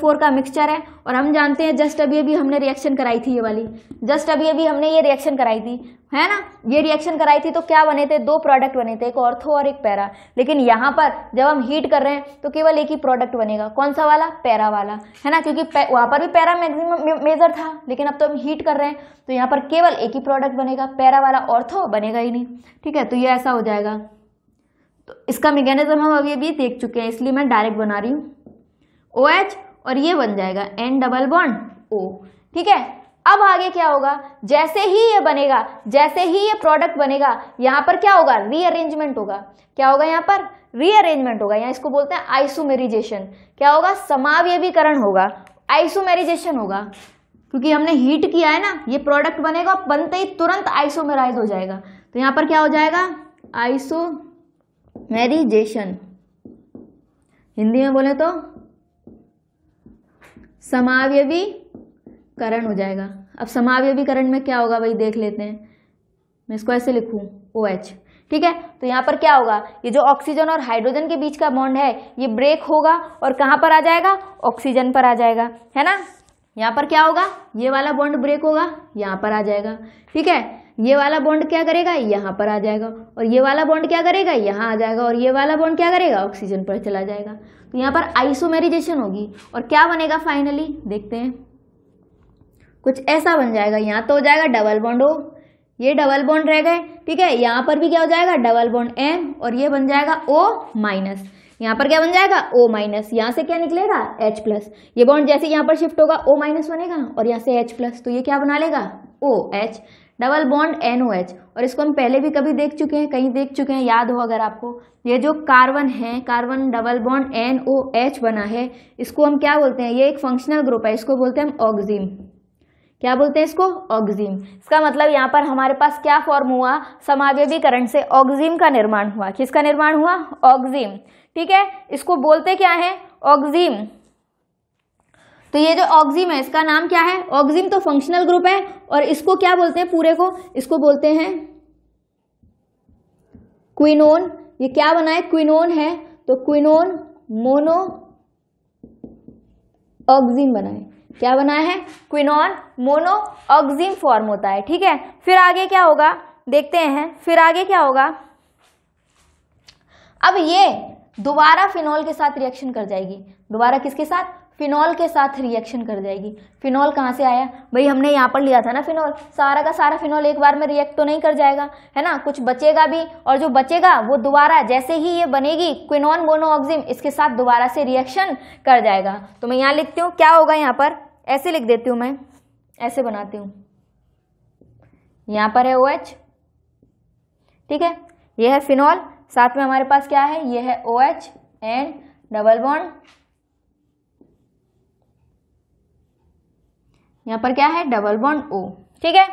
फोर का मिक्सचर है और हम जानते हैं जस्ट अभी अभी हमने रिएक्शन कराई थी ये वाली जस्ट अभी अभी हमने ये रिएक्शन कराई थी है ना ये रिएक्शन कराई थी तो क्या बने थे दो प्रोडक्ट बने थे एक ऑर्थो और एक पैरा लेकिन यहाँ पर जब हम हीट कर रहे हैं तो केवल एक ही प्रोडक्ट बनेगा कौन सा वाला पैरा वाला है ना क्योंकि वहाँ पर भी पैरा मैक्सिमम मेजर था लेकिन अब तो हम हीट कर रहे हैं तो यहाँ पर केवल एक ही प्रोडक्ट बनेगा पैरा वाला ऑर्थो बनेगा ही नहीं ठीक है तो ये ऐसा हो जाएगा तो इसका मैकेनिज्म हम अभी अभी देख चुके हैं इसलिए मैं डायरेक्ट बना रही हूँ ओ एच और ये बन जाएगा एन डबल बॉन्ड ओ ठीक है अब आगे क्या होगा जैसे ही ये बनेगा जैसे ही ये प्रोडक्ट बनेगा यहाँ पर क्या होगा रीअरेंजमेंट होगा क्या होगा यहाँ पर रीअरेंजमेंट होगा यहाँ इसको बोलते हैं आइसोमेरिजेशन क्या होगा समावयवीकरण होगा आइसोमेरिजेशन होगा क्योंकि हमने हीट किया है ना ये प्रोडक्ट बनेगा बनते ही तुरंत आइसोमेराइज हो जाएगा तो यहाँ पर क्या हो जाएगा आइसो मैरी जेशन हिंदी में बोले तो समावयवीकरण हो जाएगा अब समावयवीकरण में क्या होगा भाई देख लेते हैं मैं इसको ऐसे लिखूं ओ एच ठीक है तो यहाँ पर क्या होगा ये जो ऑक्सीजन और हाइड्रोजन के बीच का बॉन्ड है ये ब्रेक होगा और कहाँ पर आ जाएगा ऑक्सीजन पर आ जाएगा है ना यहाँ पर क्या होगा ये वाला बॉन्ड ब्रेक होगा यहाँ पर आ जाएगा ठीक है ये वाला बॉन्ड क्या करेगा यहाँ पर आ जाएगा और ये वाला बॉन्ड क्या करेगा यहाँ आ जाएगा और ये वाला बॉन्ड क्या करेगा ऑक्सीजन पर चला जाएगा तो यहाँ पर आइसोमेरिजेशन होगी और क्या बनेगा फाइनली देखते हैं कुछ ऐसा बन जाएगा यहाँ तो हो जाएगा डबल बॉन्ड ओ ये डबल बॉन्ड रह गए ठीक है यहाँ पर भी क्या हो जाएगा डबल बॉन्ड एम और ये बन जाएगा ओ माइनस यहाँ पर क्या बन जाएगा O माइनस यहाँ से क्या निकलेगा H प्लस ये बॉन्ड जैसे यहाँ पर शिफ्ट होगा O माइनस बनेगा और यहाँ से H प्लस तो ये क्या बना लेगा O H double bond N O H और इसको हम पहले भी कभी देख चुके हैं कहीं देख चुके हैं याद हो अगर आपको ये जो कार्बन है carbon double bond N O H बना है इसको हम क्या बोलते हैं ये एक फंक्शनल ग्रुप है इसको बोलते हैं हम ऑक्जीम क्या बोलते हैं इसको ऑक्जीम इसका मतलब यहाँ पर हमारे पास क्या फॉर्म हुआ समावेदीकरण से ऑक्जीम का निर्माण हुआ किसका निर्माण हुआ ऑक्जिम ठीक है इसको बोलते क्या है ऑक्जीम तो ये जो ऑक्जिम है इसका नाम क्या है ऑक्जिम तो फंक्शनल ग्रुप है और इसको क्या बोलते हैं पूरे को इसको बोलते हैं क्विनोन ये क्या बनाए क्विनोन है तो क्विनोन मोनो ऑक्सिन बनाए क्या बना है क्विनोन मोनो ऑक्सिन फॉर्म होता है ठीक है फिर आगे क्या होगा देखते हैं फिर आगे क्या होगा अब ये दोबारा फिनॉल के साथ रिएक्शन कर जाएगी दोबारा किसके साथ फिनॉल के साथ रिएक्शन कर जाएगी फिनॉल कहाँ से आया भाई हमने यहाँ पर लिया था ना फिनॉल सारा का सारा फिनॉल एक बार में रिएक्ट तो नहीं कर जाएगा है ना कुछ बचेगा भी और जो बचेगा वो दोबारा जैसे ही ये बनेगी क्विनॉन मोनोऑक्सिम इसके साथ दोबारा से रिएक्शन कर जाएगा तो मैं यहाँ लिखती हूँ क्या होगा यहाँ पर ऐसे लिख देती हूँ मैं ऐसे बनाती हूँ यहाँ पर है ओ OH, ठीक है यह है फिनॉल साथ में हमारे पास क्या है यह है O H and double bond यहाँ पर क्या है डबल बॉन्ड ओ ठीक है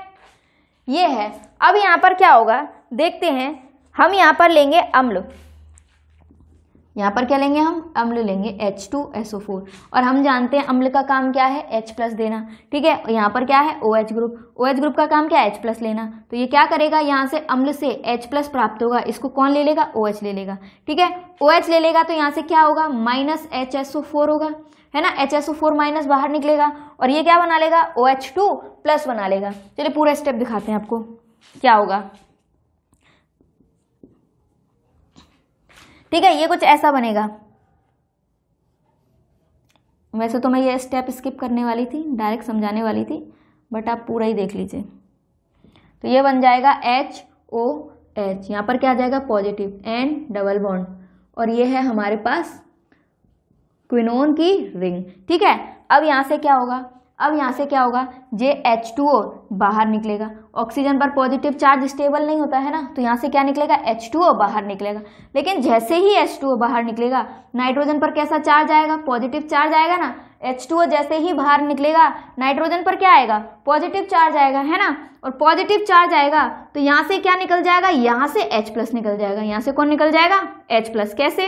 ये है अब यहाँ पर क्या होगा देखते हैं हम यहाँ पर लेंगे अम्ल यहाँ पर क्या लेंगे हम अम्ल लेंगे H2SO4 और हम जानते हैं अम्ल का काम क्या है H प्लस देना ठीक है यहाँ पर क्या है OH ग्रुप OH ग्रुप का काम क्या है H प्लस लेना तो ये क्या करेगा यहाँ से अम्ल से H प्लस प्राप्त होगा इसको कौन ले लेगा OH ले लेगा ठीक है OH ले लेगा तो यहाँ से क्या होगा माइनस एच होगा है ना H S O four minus बाहर निकलेगा और ये क्या बना लेगा ओ एच टू प्लस बना लेगा चलिए पूरा स्टेप दिखाते हैं आपको क्या होगा ठीक है ये कुछ ऐसा बनेगा वैसे तो मैं ये स्टेप स्किप करने वाली थी डायरेक्ट समझाने वाली थी बट आप पूरा ही देख लीजिए तो ये बन जाएगा एच ओ एच यहाँ पर क्या आ जाएगा पॉजिटिव एंड डबल बॉन्ड और ये है हमारे पास क्विनोन की रिंग ठीक है अब यहाँ से क्या होगा अब यहाँ से क्या होगा जे एच टू ओ बाहर निकलेगा ऑक्सीजन पर पॉजिटिव चार्ज स्टेबल नहीं होता है ना तो यहाँ से क्या निकलेगा एच टू ओ बाहर निकलेगा लेकिन जैसे ही एच टू ओ बाहर निकलेगा नाइट्रोजन पर कैसा चार्ज आएगा पॉजिटिव चार्ज आएगा ना एच टू ओ जैसे ही बाहर निकलेगा नाइट्रोजन पर क्या आएगा पॉजिटिव चार्ज आएगा है ना और पॉजिटिव चार्ज आएगा तो यहाँ से क्या निकल जाएगा यहाँ से एच प्लस निकल जाएगा यहाँ से कौन निकल जाएगा एच प्लस कैसे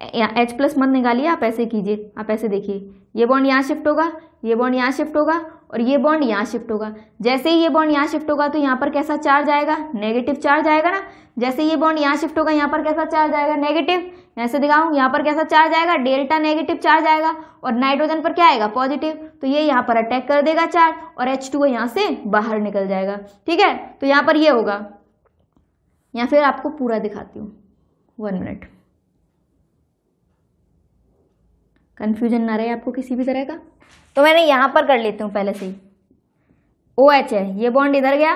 एच प्लस मत निकालिए आप ऐसे कीजिए आप ऐसे देखिए ये बॉन्ड यहाँ शिफ्ट होगा ये बॉन्ड यहाँ शिफ्ट होगा और ये बॉन्ड यहाँ शिफ्ट होगा जैसे ही ये बॉन्ड यहाँ शिफ्ट होगा तो यहाँ पर कैसा चार्ज आएगा नेगेटिव चार्ज आएगा ना जैसे ये बॉन्ड यहाँ शिफ्ट होगा यहाँ पर कैसा चार्ज आएगा नेगेटिव ऐसे दिखाऊँ यहाँ पर कैसा चार्ज आएगा डेल्टा नेगेटिव चार्ज आएगा और नाइट्रोजन पर क्या आएगा पॉजिटिव तो ये यहाँ पर अटैक कर देगा चार्ज और एच टू यहाँ से बाहर निकल जाएगा ठीक है तो यहाँ पर ये होगा या फिर आपको पूरा दिखाती हूँ वन मिनट कन्फ्यूजन ना रहे आपको किसी भी तरह का तो मैंने यहाँ पर कर लेती हूँ पहले से ही ओ एच है ये बॉन्ड इधर गया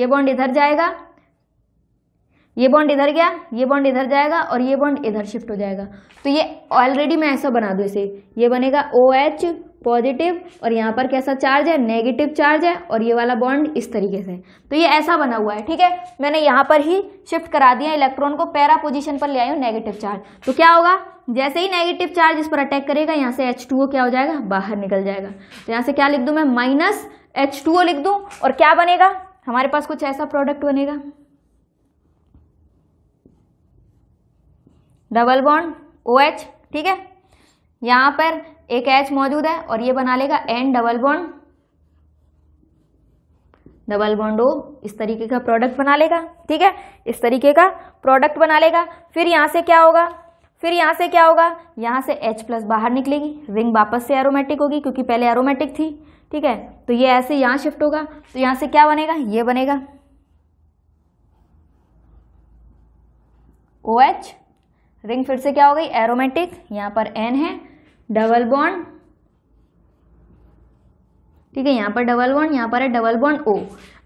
ये बॉन्ड इधर जाएगा ये बॉन्ड इधर गया ये बॉन्ड इधर जाएगा और ये बॉन्ड इधर शिफ्ट हो जाएगा तो ये ऑलरेडी मैं ऐसा बना दूँ इसे ये बनेगा ओ OH, एच पॉजिटिव और यहाँ पर कैसा चार्ज है नेगेटिव चार्ज है और ये वाला बॉन्ड इस तरीके से तो ये ऐसा बना हुआ है ठीक है मैंने यहाँ पर ही शिफ्ट करा दिया इलेक्ट्रॉन को पैरा पोजिशन पर ले आई हूँ नेगेटिव चार्ज तो क्या होगा जैसे ही नेगेटिव चार्ज इस पर अटैक करेगा यहाँ से एच क्या हो जाएगा बाहर निकल जाएगा तो यहाँ से क्या लिख दूँ मैं माइनस एच लिख दूँ और क्या बनेगा हमारे पास कुछ ऐसा प्रोडक्ट बनेगा डबल बॉन्ड ओ एच ठीक है यहाँ पर एक एच मौजूद है और ये बना लेगा N double bond double bond O इस तरीके का प्रोडक्ट बना लेगा ठीक है इस तरीके का प्रोडक्ट बना लेगा फिर यहाँ से क्या होगा फिर यहाँ से क्या होगा यहाँ से H प्लस बाहर निकलेगी रिंग वापस से एरोमेटिक होगी क्योंकि पहले एरोमेटिक थी ठीक है तो ये ऐसे यहाँ शिफ्ट होगा तो यहाँ से क्या बनेगा ये बनेगा ओ OH रिंग फिर से क्या हो गई एरोमेटिक यहाँ पर N है डबल बॉन्ड ठीक है यहां पर डबल बॉन्ड यहां पर है डबल बॉन्ड ओ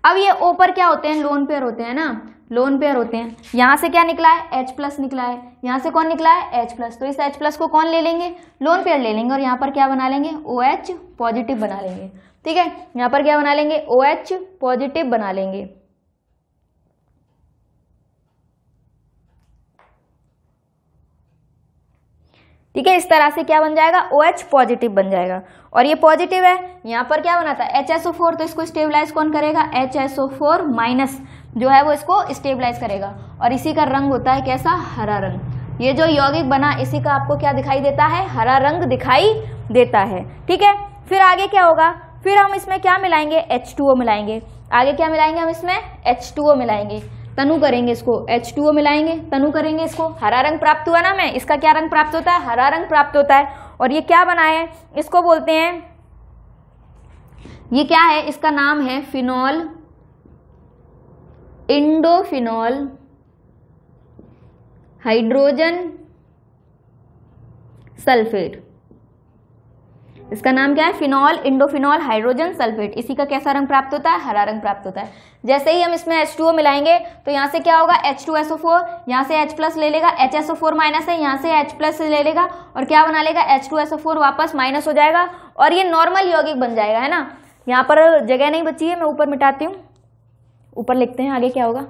अब ये ओ पर क्या होते हैं लोन पेयर होते हैं ना लोन पेयर होते हैं यहां से क्या निकला है H प्लस निकला है यहां से कौन निकला है H प्लस तो इस H प्लस को कौन ले लेंगे लोन पेयर ले लेंगे और यहां पर क्या बना लेंगे ओ OH पॉजिटिव बना लेंगे ठीक है यहां पर क्या बना लेंगे ओ OH पॉजिटिव बना लेंगे ठीक है इस तरह से क्या बन जाएगा ओ OH पॉजिटिव बन जाएगा और ये पॉजिटिव है यहाँ पर क्या बना था एच तो इसको स्टेबलाइज कौन करेगा एच एस माइनस जो है वो इसको स्टेबलाइज करेगा और इसी का रंग होता है कैसा हरा रंग ये जो यौगिक बना इसी का आपको क्या दिखाई देता है हरा रंग दिखाई देता है ठीक है फिर आगे क्या होगा फिर हम इसमें क्या मिलाएंगे एच मिलाएंगे आगे क्या मिलाएंगे हम इसमें एच मिलाएंगे तनु करेंगे इसको ओ मिलाएंगे तनु करेंगे इसको हरा रंग प्राप्त हुआ ना मैं इसका क्या रंग प्राप्त होता है हरा रंग प्राप्त होता है और ये क्या बना है इसको बोलते हैं ये क्या है इसका नाम है फिनॉल इंडोफिनॉल हाइड्रोजन सल्फेट इसका नाम क्या है फिनॉल इंडोफिनॉल हाइड्रोजन सल्फेट इसी का कैसा रंग प्राप्त होता है हरा रंग प्राप्त होता है जैसे ही हम इसमें एच टू ओ मिलाएंगे तो यहाँ से क्या होगा H two S O four यहाँ से H प्लस ले लेगा H S O four minus है यहाँ से H प्लस ले लेगा और क्या बना लेगा H two S O four वापस माइनस हो जाएगा और ये नॉर्मल यौगिक बन जाएगा है ना यहाँ पर जगह नहीं बची है मैं ऊपर मिटाती हूँ ऊपर लिखते हैं आगे क्या होगा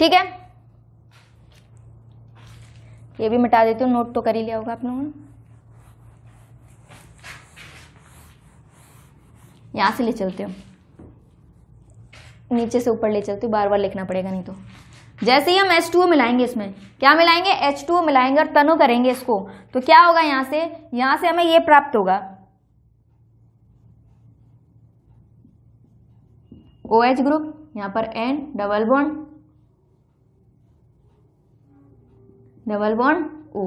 ठीक है ये भी मिटा देती हूँ नोट तो कर ही लिया होगा आप लोगों ने यहाँ से ले चलते हो नीचे से ऊपर ले चलते हो बार बार लिखना पड़ेगा नहीं तो जैसे ही हम एच टू मिलाएंगे इसमें क्या मिलाएंगे एच टू मिलाएंगे और तनो करेंगे इसको तो क्या होगा यहाँ से यहाँ से हमें ये प्राप्त होगा ओ OH एच ग्रुप यहाँ पर N double bond double bond O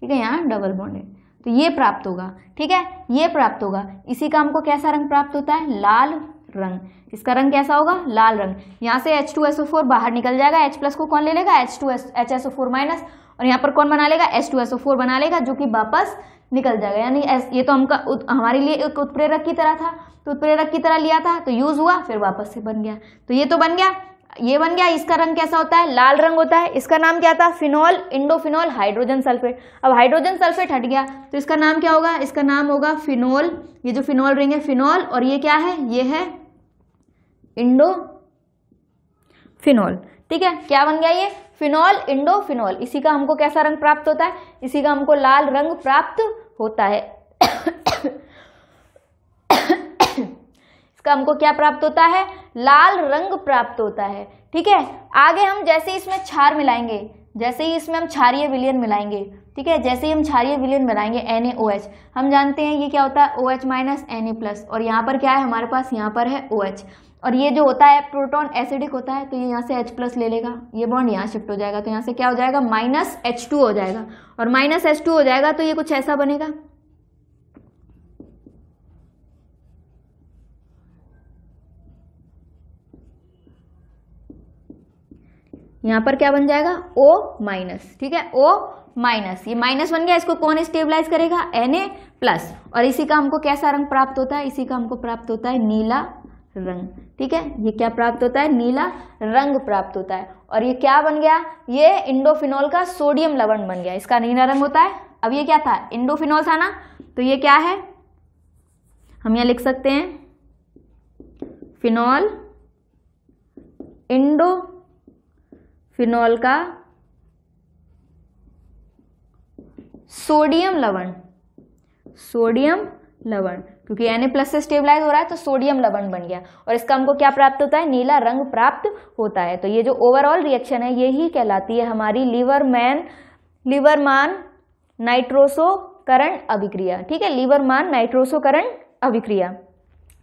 ठीक है यहाँ डबल बॉन्ड है तो ये प्राप्त होगा ठीक है ये प्राप्त होगा इसी का हमको कैसा रंग प्राप्त होता है लाल रंग इसका रंग कैसा होगा लाल रंग यहाँ से H two S O four बाहर निकल जाएगा एच प्लस को कौन ले लेगा H two S H S O four minus और यहाँ पर कौन बना लेगा H two S O four बना लेगा जो कि वापस निकल जाएगा यानी ये तो हमका हमारे लिए एक उत्प्रेरक की तरह था तो उत्प्रेरक की तरह लिया था तो यूज़ हुआ फिर वापस से बन गया तो ये तो बन गया ये बन गया इसका रंग कैसा होता है लाल रंग होता है इसका नाम क्या था फिनॉल इंडोफिनॉल हाइड्रोजन सल्फेट अब हाइड्रोजन सल्फेट हट गया तो इसका नाम क्या होगा इसका नाम होगा फिनॉल ये जो फिनॉल रिंग है फिनॉल और ये क्या है ये है इंडो फिनॉल ठीक है क्या बन गया ये फिनॉल इंडो फिनॉल इसी का हमको कैसा रंग प्राप्त होता है इसी का हमको लाल रंग प्राप्त होता है तो हमको क्या प्राप्त होता है लाल रंग प्राप्त होता है ठीक है आगे हम जैसे इसमें क्षार मिलाएंगे जैसे ही इसमें हम क्षारीय विलियन मिलाएंगे ठीक है जैसे ही हम क्षारीय विलियन बनाएंगे एन हम जानते हैं ये क्या होता है O H minus N plus और यहाँ पर क्या है हमारे पास यहाँ पर है ओ OH. और ये जो होता है प्रोटॉन एसिडिक होता है तो ये यहाँ से H प्लस ले लेगा ये बॉन्ड यहाँ शिफ्ट हो जाएगा तो यहाँ से क्या हो जाएगा माइनस एच टू हो जाएगा और माइनस एच टू हो जाएगा तो ये कुछ ऐसा बनेगा यहाँ पर क्या बन जाएगा ओ माइनस ठीक है ओ माइनस ये माइनस बन गया इसको कौन स्टेबलाइज करेगा एन ए प्लस और इसी का हमको कैसा रंग प्राप्त होता है इसी का हमको प्राप्त होता है नीला रंग ठीक है ये क्या प्राप्त होता है नीला रंग प्राप्त होता है और ये क्या बन गया ये इंडोफिनॉल का सोडियम लवण बन गया इसका नीला रंग होता है अब ये क्या था इंडोफिनॉल था ना तो ये क्या है हम यहां लिख सकते हैं फिनॉल इंडो फिनॉल का सोडियम लवण सोडियम लवण क्योंकि एन ए प्लस से स्टेबलाइज हो रहा है तो सोडियम लवण बन गया और इसका हमको क्या प्राप्त होता है नीला रंग प्राप्त होता है तो ये जो ओवरऑल रिएक्शन है ये ही कहलाती है हमारी लीवर मैन लीवर मान नाइट्रोसोकरण अभिक्रिया ठीक है लीवर मान नाइट्रोसोकरण अभिक्रिया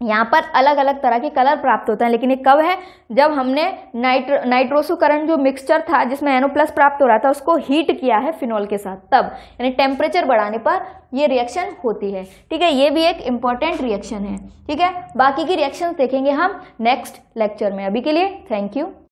यहाँ पर अलग अलग तरह के कलर प्राप्त होते हैं लेकिन ये कब है जब हमने नाइट्रो नाइट्रोसोकरण जो मिक्सचर था जिसमें एनो प्लस प्राप्त हो रहा था उसको हीट किया है फिनॉल के साथ तब यानी टेम्परेचर बढ़ाने पर ये रिएक्शन होती है ठीक है ये भी एक इम्पॉर्टेंट रिएक्शन है ठीक है बाकी की रिएक्शन देखेंगे हम नेक्स्ट लेक्चर में अभी के लिए थैंक यू